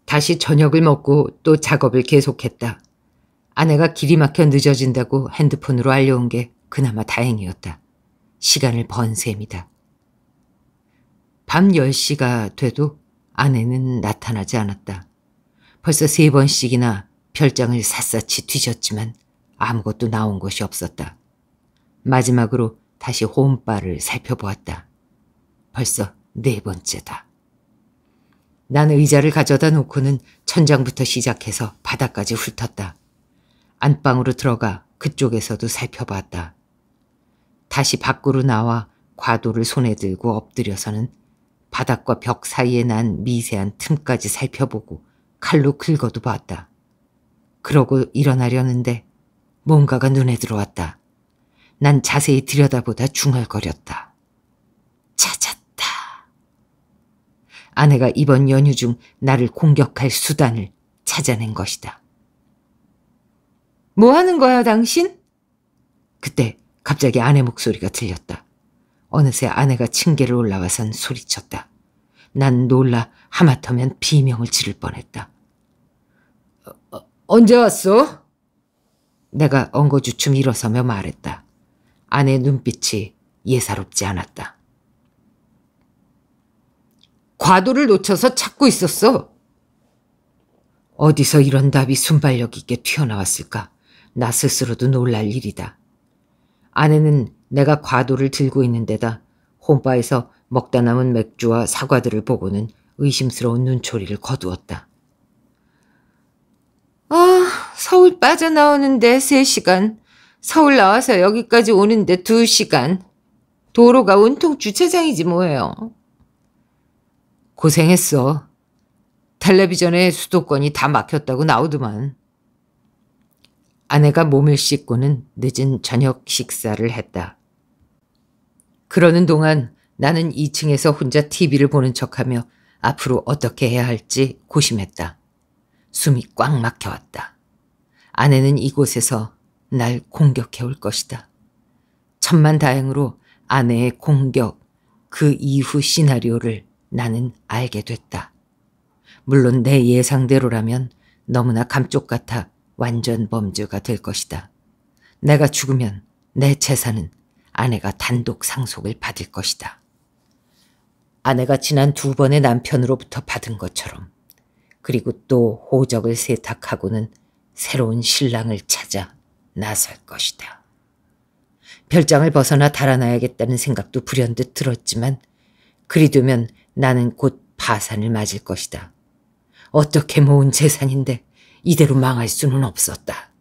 다시 저녁을 먹고 또 작업을 계속했다. 아내가 길이 막혀 늦어진다고 핸드폰으로 알려온 게 그나마 다행이었다. 시간을 번 셈이다. 밤 10시가 돼도 아내는 나타나지 않았다. 벌써 세 번씩이나 별장을 샅샅이 뒤졌지만 아무것도 나온 것이 없었다. 마지막으로 다시 홈바를 살펴보았다. 벌써 네 번째다. 난 의자를 가져다 놓고는 천장부터 시작해서 바닥까지 훑었다. 안방으로 들어가 그쪽에서도 살펴봤다. 다시 밖으로 나와 과도를 손에 들고 엎드려서는 바닥과 벽 사이에 난 미세한 틈까지 살펴보고 칼로 긁어도 봤다. 그러고 일어나려는데 뭔가가 눈에 들어왔다. 난 자세히 들여다보다 중얼거렸다. 찾았다. 아내가 이번 연휴 중 나를 공격할 수단을 찾아낸 것이다. 뭐 하는 거야, 당신? 그때 갑자기 아내 목소리가 들렸다. 어느새 아내가 층계를 올라와선 소리쳤다. 난 놀라 하마터면 비명을 지를 뻔했다. 어, 언제 왔어? 내가 엉거주춤 일어서며 말했다. 아내 눈빛이 예사롭지 않았다. 과도를 놓쳐서 찾고 있었어. 어디서 이런 답이 순발력 있게 튀어나왔을까? 나 스스로도 놀랄 일이다. 아내는 내가 과도를 들고 있는 데다 홈바에서 먹다 남은 맥주와 사과들을 보고는 의심스러운 눈초리를 거두었다. 아, 서울 빠져나오는데 3시간. 서울 나와서 여기까지 오는데 2시간. 도로가 온통 주차장이지 뭐예요. 고생했어. 텔레비전에 수도권이 다 막혔다고 나오더만. 아내가 몸을 씻고는 늦은 저녁 식사를 했다. 그러는 동안 나는 2층에서 혼자 TV를 보는 척하며 앞으로 어떻게 해야 할지 고심했다. 숨이 꽉 막혀왔다. 아내는 이곳에서 날 공격해 올 것이다. 천만 다행으로 아내의 공격, 그 이후 시나리오를 나는 알게 됐다. 물론 내 예상대로라면 너무나 감쪽 같아 완전 범죄가 될 것이다. 내가 죽으면 내 재산은 아내가 단독 상속을 받을 것이다. 아내가 지난 두 번의 남편으로부터 받은 것처럼 그리고 또 호적을 세탁하고는 새로운 신랑을 찾아 나설 것이다. 별장을 벗어나 달아나야겠다는 생각도 불현듯 들었지만 그리 되면 나는 곧 파산을 맞을 것이다. 어떻게 모은 재산인데 이대로 망할 수는 없었다.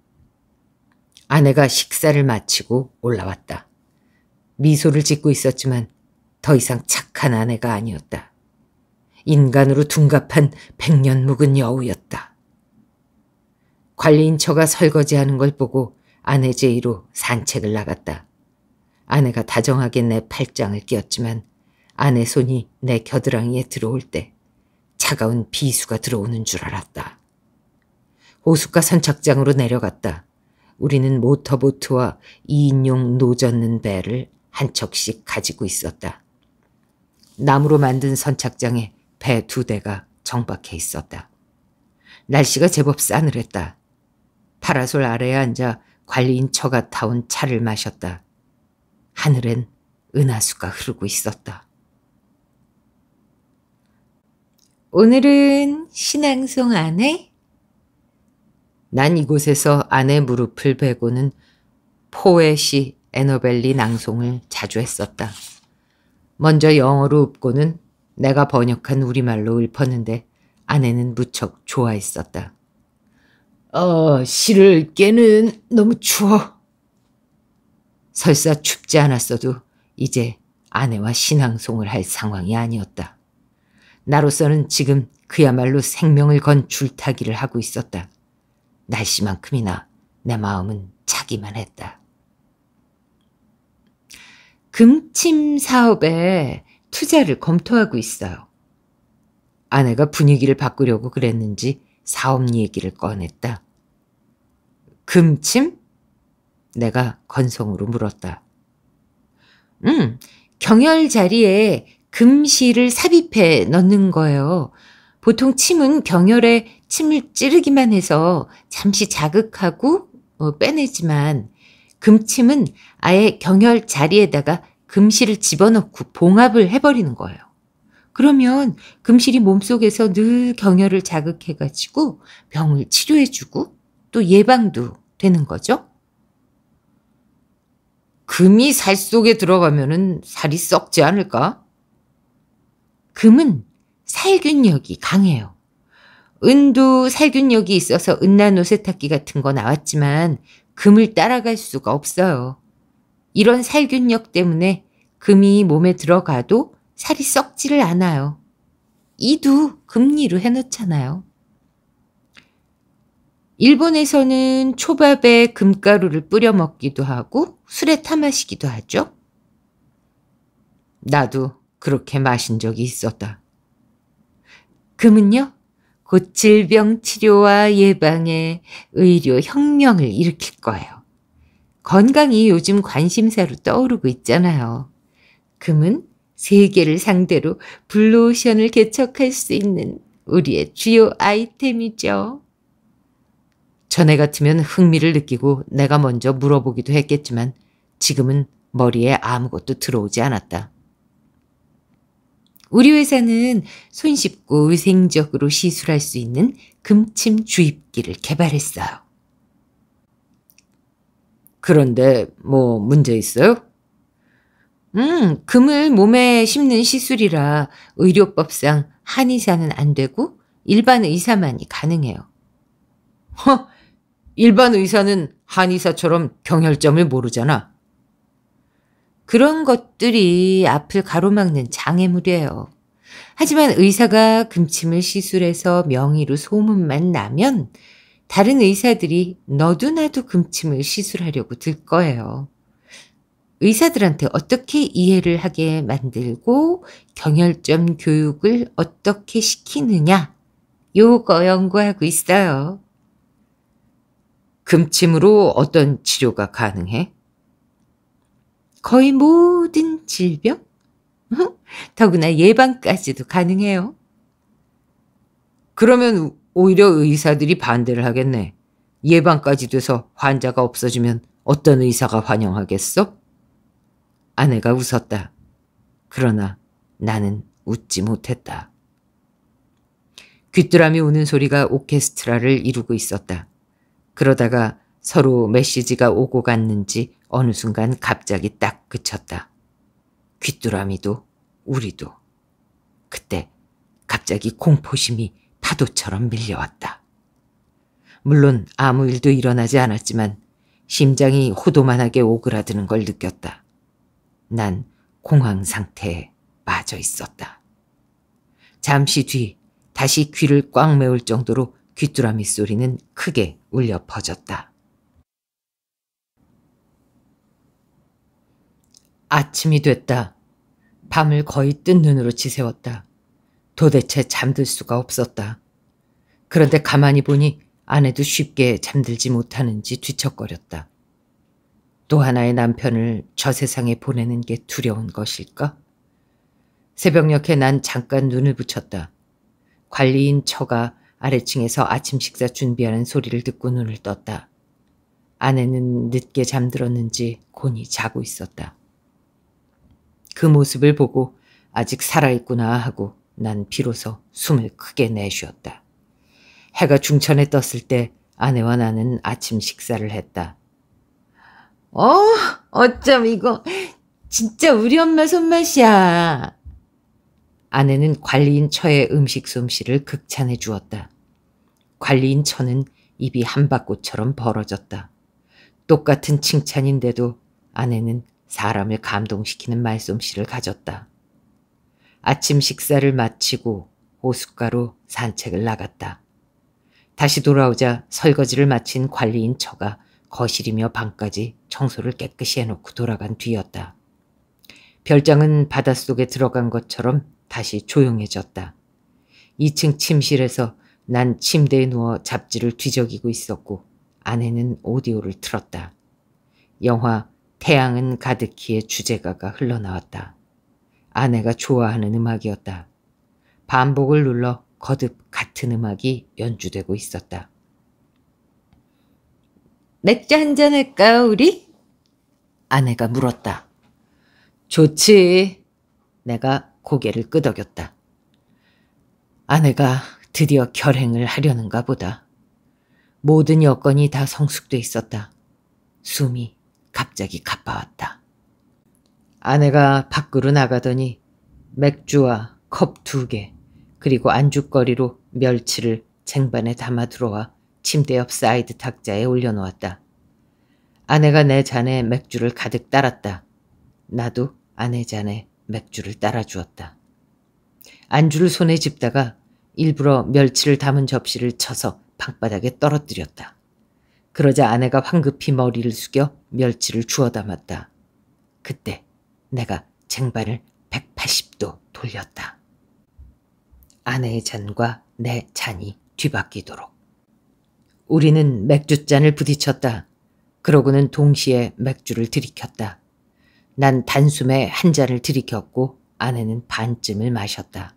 아내가 식사를 마치고 올라왔다. 미소를 짓고 있었지만 더 이상 착한 아내가 아니었다. 인간으로 둔갑한 백년 묵은 여우였다. 관리인처가 설거지하는 걸 보고 아내 제의로 산책을 나갔다. 아내가 다정하게 내 팔짱을 끼었지만 아내 손이 내 겨드랑이에 들어올 때 차가운 비수가 들어오는 줄 알았다. 호숫가 선착장으로 내려갔다. 우리는 모터보트와 2인용 노젓는 배를 한 척씩 가지고 있었다. 나무로 만든 선착장에 배 두 대가 정박해 있었다. 날씨가 제법 싸늘했다. 파라솔 아래에 앉아 관리인 처가 타온 차를 마셨다. 하늘엔 은하수가 흐르고 있었다. 오늘은 신앙송 안에 난 이곳에서 아내 무릎을 베고는 포에시 에너벨리 낭송을 자주 했었다. 먼저 영어로 읊고는 내가 번역한 우리말로 읊었는데 아내는 무척 좋아했었다. 어, 시를 깨는 너무 추워. 설사 춥지 않았어도 이제 아내와 신앙송을 할 상황이 아니었다. 나로서는 지금 그야말로 생명을 건 줄타기를 하고 있었다. 날씨만큼이나 내 마음은 차기만 했다. 금침 사업에 투자를 검토하고 있어요. 아내가 분위기를 바꾸려고 그랬는지 사업 얘기를 꺼냈다. 금침? 내가 건성으로 물었다. 응, 음, 경혈 자리에 금실을 삽입해 넣는 거예요. 보통 침은 경혈에 침을 찌르기만 해서 잠시 자극하고 어, 빼내지만 금침은 아예 경혈 자리에다가 금실을 집어넣고 봉합을 해버리는 거예요. 그러면 금실이 몸속에서 늘 경혈을 자극해가지고 병을 치료해주고 또 예방도 되는 거죠. 금이 살 속에 들어가면 살이 썩지 않을까? 금은 살균력이 강해요. 은도 살균력이 있어서 은나노 세탁기 같은 거 나왔지만 금을 따라갈 수가 없어요. 이런 살균력 때문에 금이 몸에 들어가도 살이 썩지를 않아요. 이도 금리로 해놓잖아요. 일본에서는 초밥에 금가루를 뿌려 먹기도 하고 술에 타 마시기도 하죠. 나도 그렇게 마신 적이 있었다. 금은요? 고칠병 치료와 예방에 의료 혁명을 일으킬 거예요. 건강이 요즘 관심사로 떠오르고 있잖아요. 금은 세계를 상대로 블루오션을 개척할 수 있는 우리의 주요 아이템이죠. 전에 같으면 흥미를 느끼고 내가 먼저 물어보기도 했겠지만 지금은 머리에 아무것도 들어오지 않았다. 우리 회사는 손쉽고 위생적으로 시술할 수 있는 금침 주입기를 개발했어요. 그런데 뭐 문제 있어요? 음, 금을 몸에 심는 시술이라 의료법상 한의사는 안 되고 일반 의사만이 가능해요. 허, 일반 의사는 한의사처럼 경혈점을 모르잖아. 그런 것들이 앞을 가로막는 장애물이에요. 하지만 의사가 금침을 시술해서 명의로 소문만 나면 다른 의사들이 너도나도 금침을 시술하려고 들 거예요. 의사들한테 어떻게 이해를 하게 만들고 경혈점 교육을 어떻게 시키느냐 요거 연구하고 있어요. 금침으로 어떤 치료가 가능해? 거의 모든 질병? 어? 더구나 예방까지도 가능해요. 그러면 오히려 의사들이 반대를 하겠네. 예방까지 돼서 환자가 없어지면 어떤 의사가 환영하겠어? 아내가 웃었다. 그러나 나는 웃지 못했다. 귀뚜라미 우는 소리가 오케스트라를 이루고 있었다. 그러다가 서로 메시지가 오고 갔는지 어느 순간 갑자기 딱 그쳤다. 귀뚜라미도 우리도. 그때 갑자기 공포심이 파도처럼 밀려왔다. 물론 아무 일도 일어나지 않았지만 심장이 호도만하게 오그라드는 걸 느꼈다. 난 공황 상태에 빠져 있었다. 잠시 뒤 다시 귀를 꽉 메울 정도로 귀뚜라미 소리는 크게 울려 퍼졌다. 아침이 됐다. 밤을 거의 뜬 눈으로 지새웠다. 도대체 잠들 수가 없었다. 그런데 가만히 보니 아내도 쉽게 잠들지 못하는지 뒤척거렸다. 또 하나의 남편을 저 세상에 보내는 게 두려운 것일까? 새벽녘에 난 잠깐 눈을 붙였다. 관리인 처가 아래층에서 아침 식사 준비하는 소리를 듣고 눈을 떴다. 아내는 늦게 잠들었는지 곤히 자고 있었다. 그 모습을 보고 아직 살아있구나 하고 난 비로소 숨을 크게 내쉬었다. 해가 중천에 떴을 때 아내와 나는 아침 식사를 했다. 어, 어쩜 이거 진짜 우리 엄마 손맛이야. 아내는 관리인 처의 음식 솜씨를 극찬해 주었다. 관리인 처는 입이 한바꽃처럼 벌어졌다. 똑같은 칭찬인데도 아내는 사람을 감동시키는 말솜씨를 가졌다. 아침 식사를 마치고 호숫가로 산책을 나갔다. 다시 돌아오자 설거지를 마친 관리인 처가 거실이며 방까지 청소를 깨끗이 해놓고 돌아간 뒤였다. 별장은 바닷속에 들어간 것처럼 다시 조용해졌다. 2층 침실에서 난 침대에 누워 잡지를 뒤적이고 있었고 아내는 오디오를 틀었다. 영화 태양은 가득히의 주제가가 흘러나왔다. 아내가 좋아하는 음악이었다. 반복을 눌러 거듭 같은 음악이 연주되고 있었다. 맥주 한 잔 할까 우리? 아내가 물었다. 좋지. 내가 고개를 끄덕였다. 아내가 드디어 결행을 하려는가 보다. 모든 여건이 다 성숙돼 있었다. 숨이 갑자기 가빠왔다. 아내가 밖으로 나가더니 맥주와 컵 두 개, 그리고 안주거리로 멸치를 쟁반에 담아 들어와 침대 옆 사이드 탁자에 올려놓았다. 아내가 내 잔에 맥주를 가득 따랐다. 나도 아내 잔에 맥주를 따라주었다. 안주를 손에 집다가 일부러 멸치를 담은 접시를 쳐서 방바닥에 떨어뜨렸다. 그러자 아내가 황급히 머리를 숙여 멸치를 주워 담았다. 그때 내가 쟁반을 180도 돌렸다. 아내의 잔과 내 잔이 뒤바뀌도록. 우리는 맥주잔을 부딪혔다. 그러고는 동시에 맥주를 들이켰다. 난 단숨에 한 잔을 들이켰고 아내는 반쯤을 마셨다.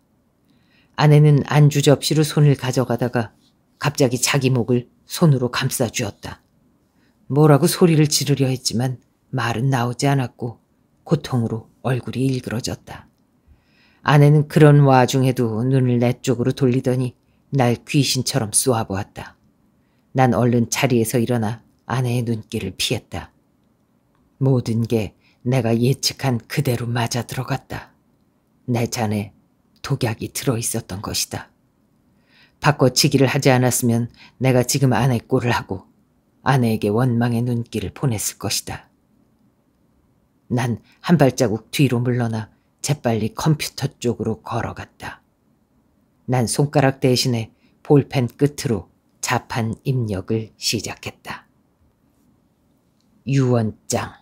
아내는 안주 접시로 손을 가져가다가 갑자기 자기 목을 손으로 감싸 주었다. 뭐라고 소리를 지르려 했지만 말은 나오지 않았고 고통으로 얼굴이 일그러졌다. 아내는 그런 와중에도 눈을 내 쪽으로 돌리더니 날 귀신처럼 쏘아보았다. 난 얼른 자리에서 일어나 아내의 눈길을 피했다. 모든 게 내가 예측한 그대로 맞아 들어갔다. 내 잔에 독약이 들어있었던 것이다. 바꿔치기를 하지 않았으면 내가 지금 아내 꼴을 하고 아내에게 원망의 눈길을 보냈을 것이다. 난 한 발자국 뒤로 물러나 재빨리 컴퓨터 쪽으로 걸어갔다. 난 손가락 대신에 볼펜 끝으로 자판 입력을 시작했다. 유언장.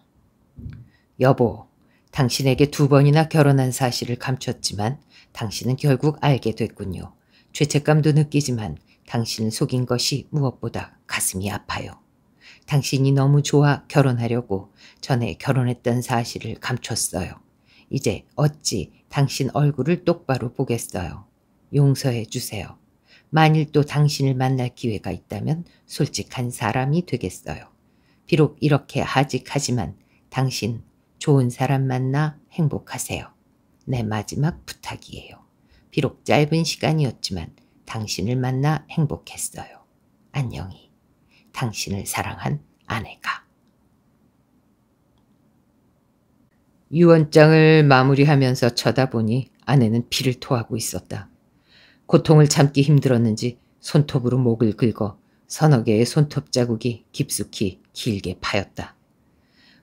여보, 당신에게 두 번이나 결혼한 사실을 감췄지만 당신은 결국 알게 됐군요. 죄책감도 느끼지만 당신을 속인 것이 무엇보다 가슴이 아파요. 당신이 너무 좋아 결혼하려고 전에 결혼했던 사실을 감췄어요. 이제 어찌 당신 얼굴을 똑바로 보겠어요. 용서해 주세요. 만일 또 당신을 만날 기회가 있다면 솔직한 사람이 되겠어요. 비록 이렇게 하직하지만 당신 좋은 사람 만나 행복하세요. 내 마지막 부탁이에요. 비록 짧은 시간이었지만 당신을 만나 행복했어요. 안녕히. 당신을 사랑한 아내가. 유언장을 마무리하면서 쳐다보니 아내는 피를 토하고 있었다. 고통을 참기 힘들었는지 손톱으로 목을 긁어 서너 개의 손톱 자국이 깊숙이 길게 파였다.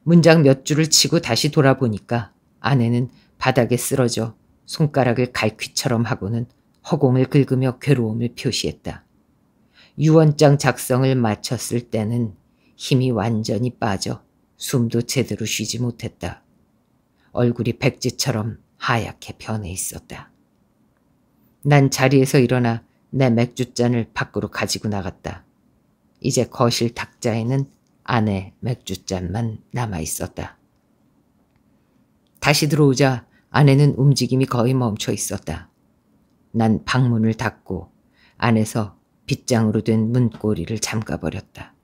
문장 몇 줄을 치고 다시 돌아보니까 아내는 바닥에 쓰러져 손가락을 갈퀴처럼 하고는 허공을 긁으며 괴로움을 표시했다. 유언장 작성을 마쳤을 때는 힘이 완전히 빠져 숨도 제대로 쉬지 못했다. 얼굴이 백지처럼 하얗게 변해 있었다. 난 자리에서 일어나 내 맥주잔을 밖으로 가지고 나갔다. 이제 거실 탁자에는 아내 맥주잔만 남아 있었다. 다시 들어오자 아내는 움직임이 거의 멈춰 있었다. 난 방문을 닫고 안에서 빗장으로 된 문고리를 잠가버렸다.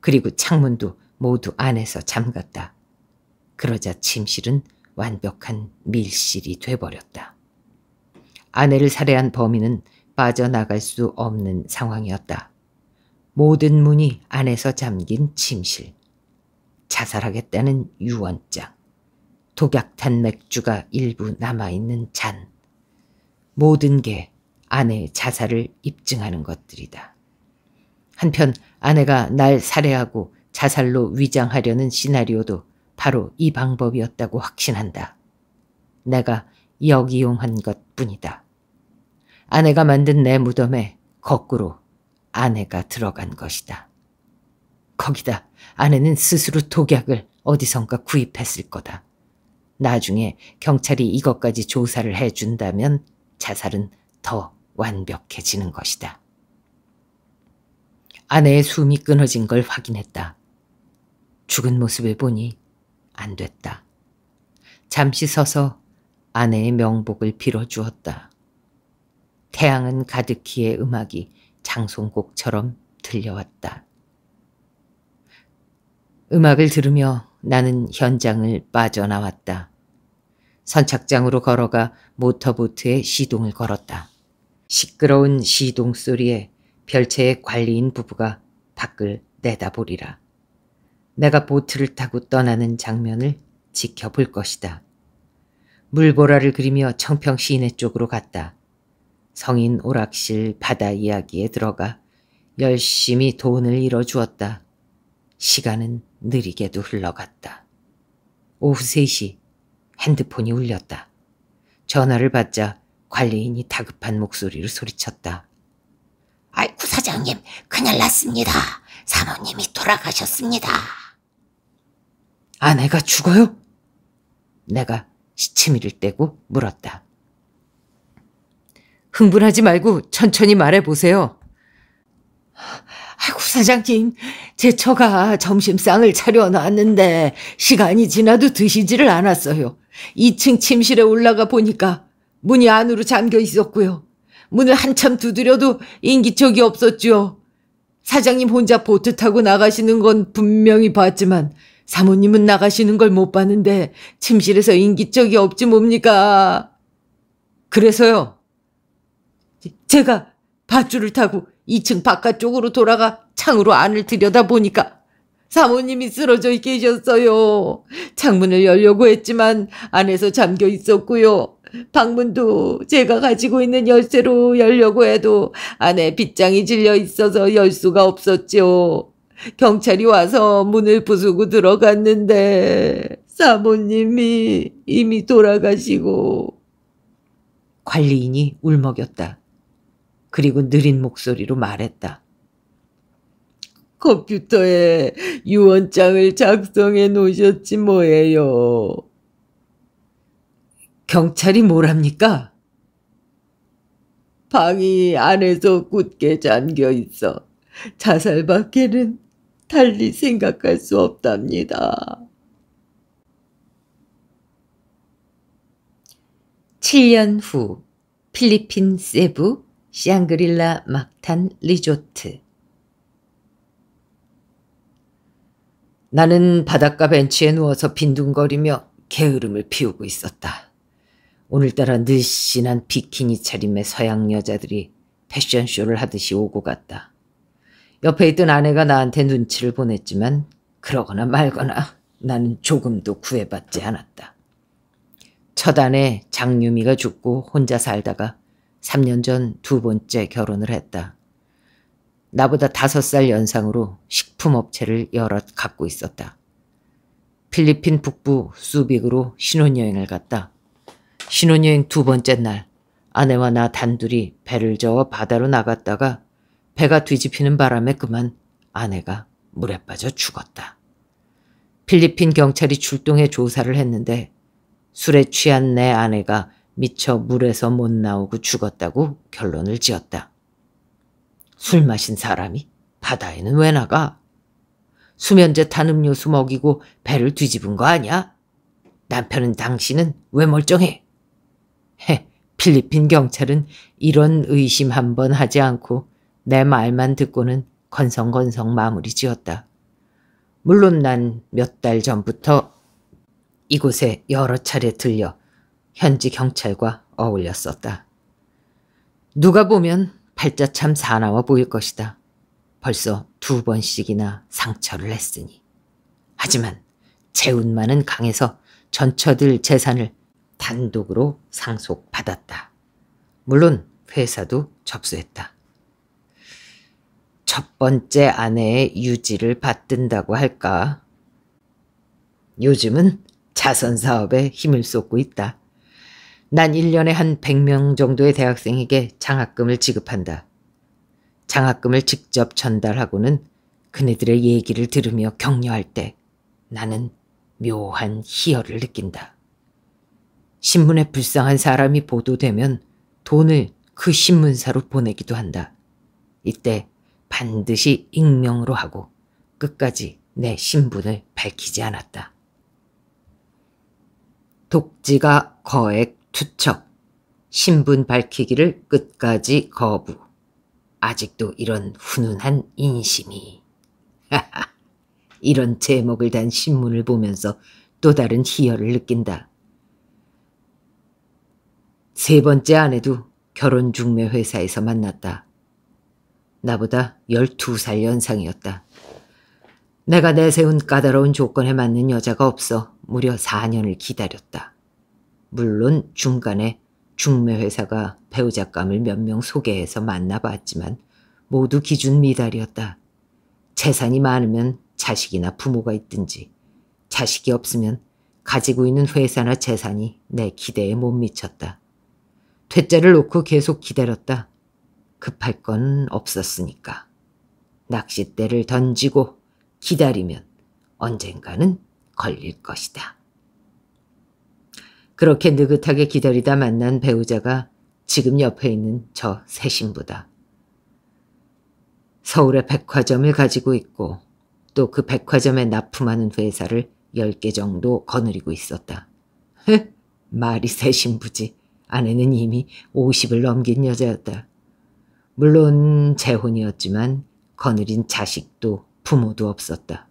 그리고 창문도 모두 안에서 잠갔다. 그러자 침실은 완벽한 밀실이 돼버렸다. 아내를 살해한 범인은 빠져나갈 수 없는 상황이었다. 모든 문이 안에서 잠긴 침실. 자살하겠다는 유언장. 독약탄 맥주가 일부 남아있는 잔. 모든 게 아내의 자살을 입증하는 것들이다. 한편 아내가 날 살해하고 자살로 위장하려는 시나리오도 바로 이 방법이었다고 확신한다. 내가 역이용한 것 뿐이다. 아내가 만든 내 무덤에 거꾸로 아내가 들어간 것이다. 거기다 아내는 스스로 독약을 어디선가 구입했을 거다. 나중에 경찰이 이것까지 조사를 해준다면 자살은 더 완벽해지는 것이다. 아내의 숨이 끊어진 걸 확인했다. 죽은 모습을 보니 안 됐다. 잠시 서서 아내의 명복을 빌어주었다. 태양은 가득히의 음악이 장송곡처럼 들려왔다. 음악을 들으며 나는 현장을 빠져나왔다. 선착장으로 걸어가 모터보트에 시동을 걸었다. 시끄러운 시동 소리에 별채의 관리인 부부가 밖을 내다보리라. 내가 보트를 타고 떠나는 장면을 지켜볼 것이다. 물보라를 그리며 청평 시내 쪽으로 갔다. 성인 오락실 바다 이야기에 들어가 열심히 돈을 잃어주었다. 시간은 느리게도 흘러갔다. 오후 3시 핸드폰이 울렸다. 전화를 받자 관리인이 다급한 목소리를 소리쳤다. 아이쿠 사장님 큰일 났습니다. 사모님이 돌아가셨습니다. 아내가 죽어요? 내가 시치미를 떼고 물었다. 흥분하지 말고 천천히 말해보세요. 아이고 사장님 제 처가 점심상을 차려놨는데 시간이 지나도 드시지를 않았어요. 2층 침실에 올라가 보니까 문이 안으로 잠겨 있었고요. 문을 한참 두드려도 인기척이 없었지요. 사장님 혼자 보트 타고 나가시는 건 분명히 봤지만 사모님은 나가시는 걸 못 봤는데 침실에서 인기척이 없지 뭡니까. 그래서요. 제가 밧줄을 타고 2층 바깥쪽으로 돌아가 창으로 안을 들여다보니까 사모님이 쓰러져 계셨어요. 창문을 열려고 했지만 안에서 잠겨 있었고요. 방문도 제가 가지고 있는 열쇠로 열려고 해도 안에 빗장이 질려 있어서 열 수가 없었지요. 경찰이 와서 문을 부수고 들어갔는데 사모님이 이미 돌아가시고 관리인이 울먹였다. 그리고 느린 목소리로 말했다. 컴퓨터에 유언장을 작성해 놓으셨지 뭐예요. 경찰이 뭐랍니까? 방이 안에서 굳게 잠겨 있어 자살 밖에는 달리 생각할 수 없답니다. 7년 후 필리핀 세부 샹그릴라 막탄 리조트 나는 바닷가 벤치에 누워서 빈둥거리며 게으름을 피우고 있었다. 오늘따라 늘씬한 비키니 차림의 서양 여자들이 패션쇼를 하듯이 오고 갔다. 옆에 있던 아내가 나한테 눈치를 보냈지만 그러거나 말거나 나는 조금도 구애받지 않았다. 첫 아내 장유미가 죽고 혼자 살다가 3년 전 두 번째 결혼을 했다. 나보다 다섯 살 연상으로 식품업체를 여럿 갖고 있었다. 필리핀 북부 수빅으로 신혼여행을 갔다. 신혼여행 두 번째 날 아내와 나 단둘이 배를 저어 바다로 나갔다가 배가 뒤집히는 바람에 그만 아내가 물에 빠져 죽었다. 필리핀 경찰이 출동해 조사를 했는데 술에 취한 내 아내가 미처 물에서 못 나오고 죽었다고 결론을 지었다. 술 마신 사람이 바다에는 왜 나가? 수면제 탄 음료수 먹이고 배를 뒤집은 거 아니야? 남편은 당신은 왜 멀쩡해? 헤, 필리핀 경찰은 이런 의심 한번 하지 않고 내 말만 듣고는 건성건성 마무리 지었다. 물론 난 몇 달 전부터 이곳에 여러 차례 들려 현지 경찰과 어울렸었다. 누가 보면 팔자 참 사나워 보일 것이다. 벌써 두 번씩이나 상처를 했으니. 하지만 재운만은 강해서 전처들 재산을 단독으로 상속받았다. 물론 회사도 접수했다. 첫 번째 아내의 유지를 받든다고 할까? 요즘은 자선 사업에 힘을 쏟고 있다. 난 1년에 한 100명 정도의 대학생에게 장학금을 지급한다. 장학금을 직접 전달하고는 그네들의 얘기를 들으며 격려할 때 나는 묘한 희열을 느낀다. 신문에 불쌍한 사람이 보도되면 돈을 그 신문사로 보내기도 한다. 이때 반드시 익명으로 하고 끝까지 내 신분을 밝히지 않았다. 독지가 거액 투척, 신분 밝히기를 끝까지 거부. 아직도 이런 훈훈한 인심이. 하하, 이런 제목을 단 신문을 보면서 또 다른 희열을 느낀다. 세 번째 아내도 결혼 중매 회사에서 만났다. 나보다 12살 연상이었다. 내가 내세운 까다로운 조건에 맞는 여자가 없어 무려 4년을 기다렸다. 물론 중간에 중매회사가 배우작감을 몇 명 소개해서 만나봤지만 모두 기준 미달이었다. 재산이 많으면 자식이나 부모가 있든지 자식이 없으면 가지고 있는 회사나 재산이 내 기대에 못 미쳤다. 퇴짜를 놓고 계속 기다렸다. 급할 건 없었으니까. 낚싯대를 던지고 기다리면 언젠가는 걸릴 것이다. 그렇게 느긋하게 기다리다 만난 배우자가 지금 옆에 있는 저 새 신부다. 서울에 백화점을 가지고 있고 또 그 백화점에 납품하는 회사를 10개 정도 거느리고 있었다. 헤, 말이 새 신부지. 아내는 이미 50을 넘긴 여자였다. 물론 재혼이었지만 거느린 자식도 부모도 없었다.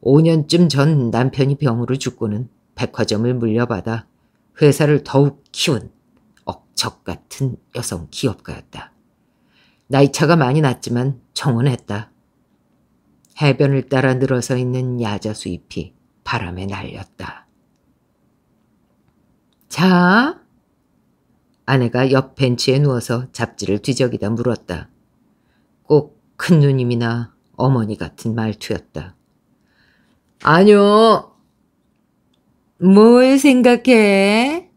5년쯤 전 남편이 병으로 죽고는 백화점을 물려받아 그 회사를 더욱 키운 억척 같은 여성 기업가였다. 나이차가 많이 났지만 청혼했다. 해변을 따라 늘어서 있는 야자수 잎이 바람에 날렸다. 자, 아내가 옆 벤치에 누워서 잡지를 뒤적이다 물었다. 꼭 큰누님이나 어머니 같은 말투였다. 아니요, 뭘 생각해?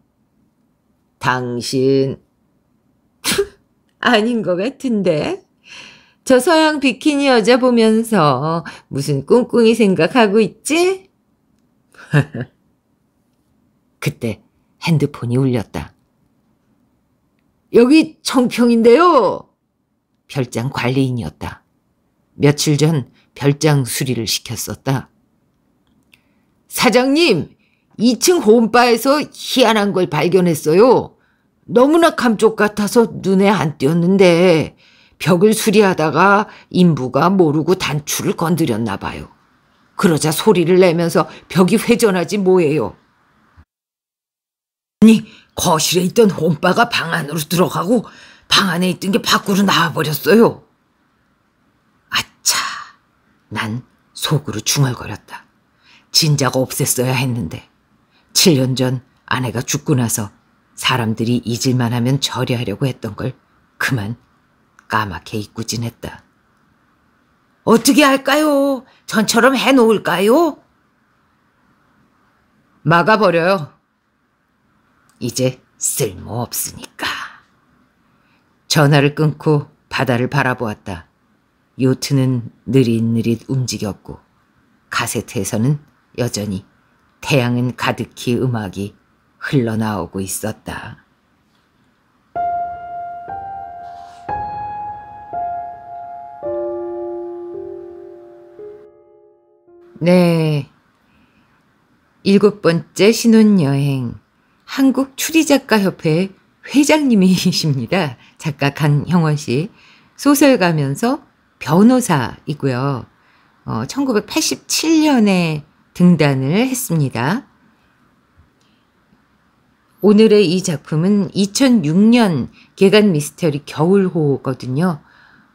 당신 아닌 것 같은데? 저 서양 비키니 여자 보면서 무슨 꿍꿍이 생각하고 있지? 그때 핸드폰이 울렸다. 여기 청평인데요 별장 관리인이었다. 며칠 전 별장 수리를 시켰었다. 사장님, 2층 홈바에서 희한한 걸 발견했어요. 너무나 감쪽 같아서 눈에 안 띄었는데 벽을 수리하다가 인부가 모르고 단추를 건드렸나 봐요. 그러자 소리를 내면서 벽이 회전하지 뭐예요. 아니 거실에 있던 홈바가 방 안으로 들어가고 방 안에 있던 게 밖으로 나와버렸어요. 아차 난 속으로 중얼거렸다. 진작 없앴어야 했는데. 7년 전 아내가 죽고 나서 사람들이 잊을만 하면 절여하려고 했던 걸 그만 까맣게 잊고 지냈다. 어떻게 할까요? 전처럼 해놓을까요? 막아버려요. 이제 쓸모없으니까. 전화를 끊고 바다를 바라보았다. 요트는 느릿느릿 움직였고 카세트에서는 여전히 태양은 가득히 음악이 흘러나오고 있었다. 네. 일곱 번째 신혼여행 한국 추리작가협회 회장님이십니다. 작가 강형원 씨. 소설가면서 변호사이고요. 어, 1987년에 등단을 했습니다. 오늘의 이 작품은 2006년 개간 미스터리 겨울호거든요.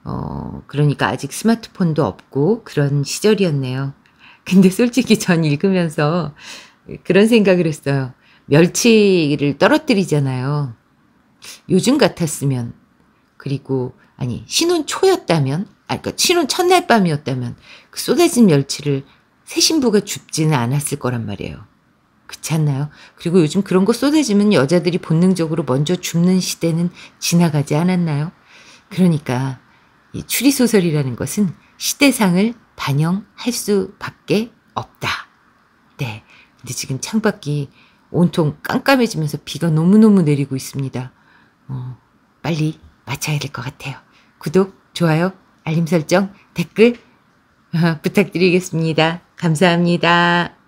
어, 그러니까 아직 스마트폰도 없고 그런 시절이었네요. 근데 솔직히 전 읽으면서 그런 생각을 했어요. 멸치를 떨어뜨리잖아요. 요즘 같았으면 그리고 아니 신혼 초였다면 아 그러니까 신혼 첫날 밤이었다면 그 쏟아진 멸치를 새 신부가 줍지는 않았을 거란 말이에요. 그렇지 않나요? 그리고 요즘 그런 거 쏟아지면 여자들이 본능적으로 먼저 줍는 시대는 지나가지 않았나요? 그러니까 이 추리소설이라는 것은 시대상을 반영할 수밖에 없다. 네. 근데 지금 창밖이 온통 깜깜해지면서 비가 너무너무 내리고 있습니다. 어, 빨리 마쳐야 될 것 같아요. 구독, 좋아요, 알림 설정, 댓글 부탁드리겠습니다. 감사합니다.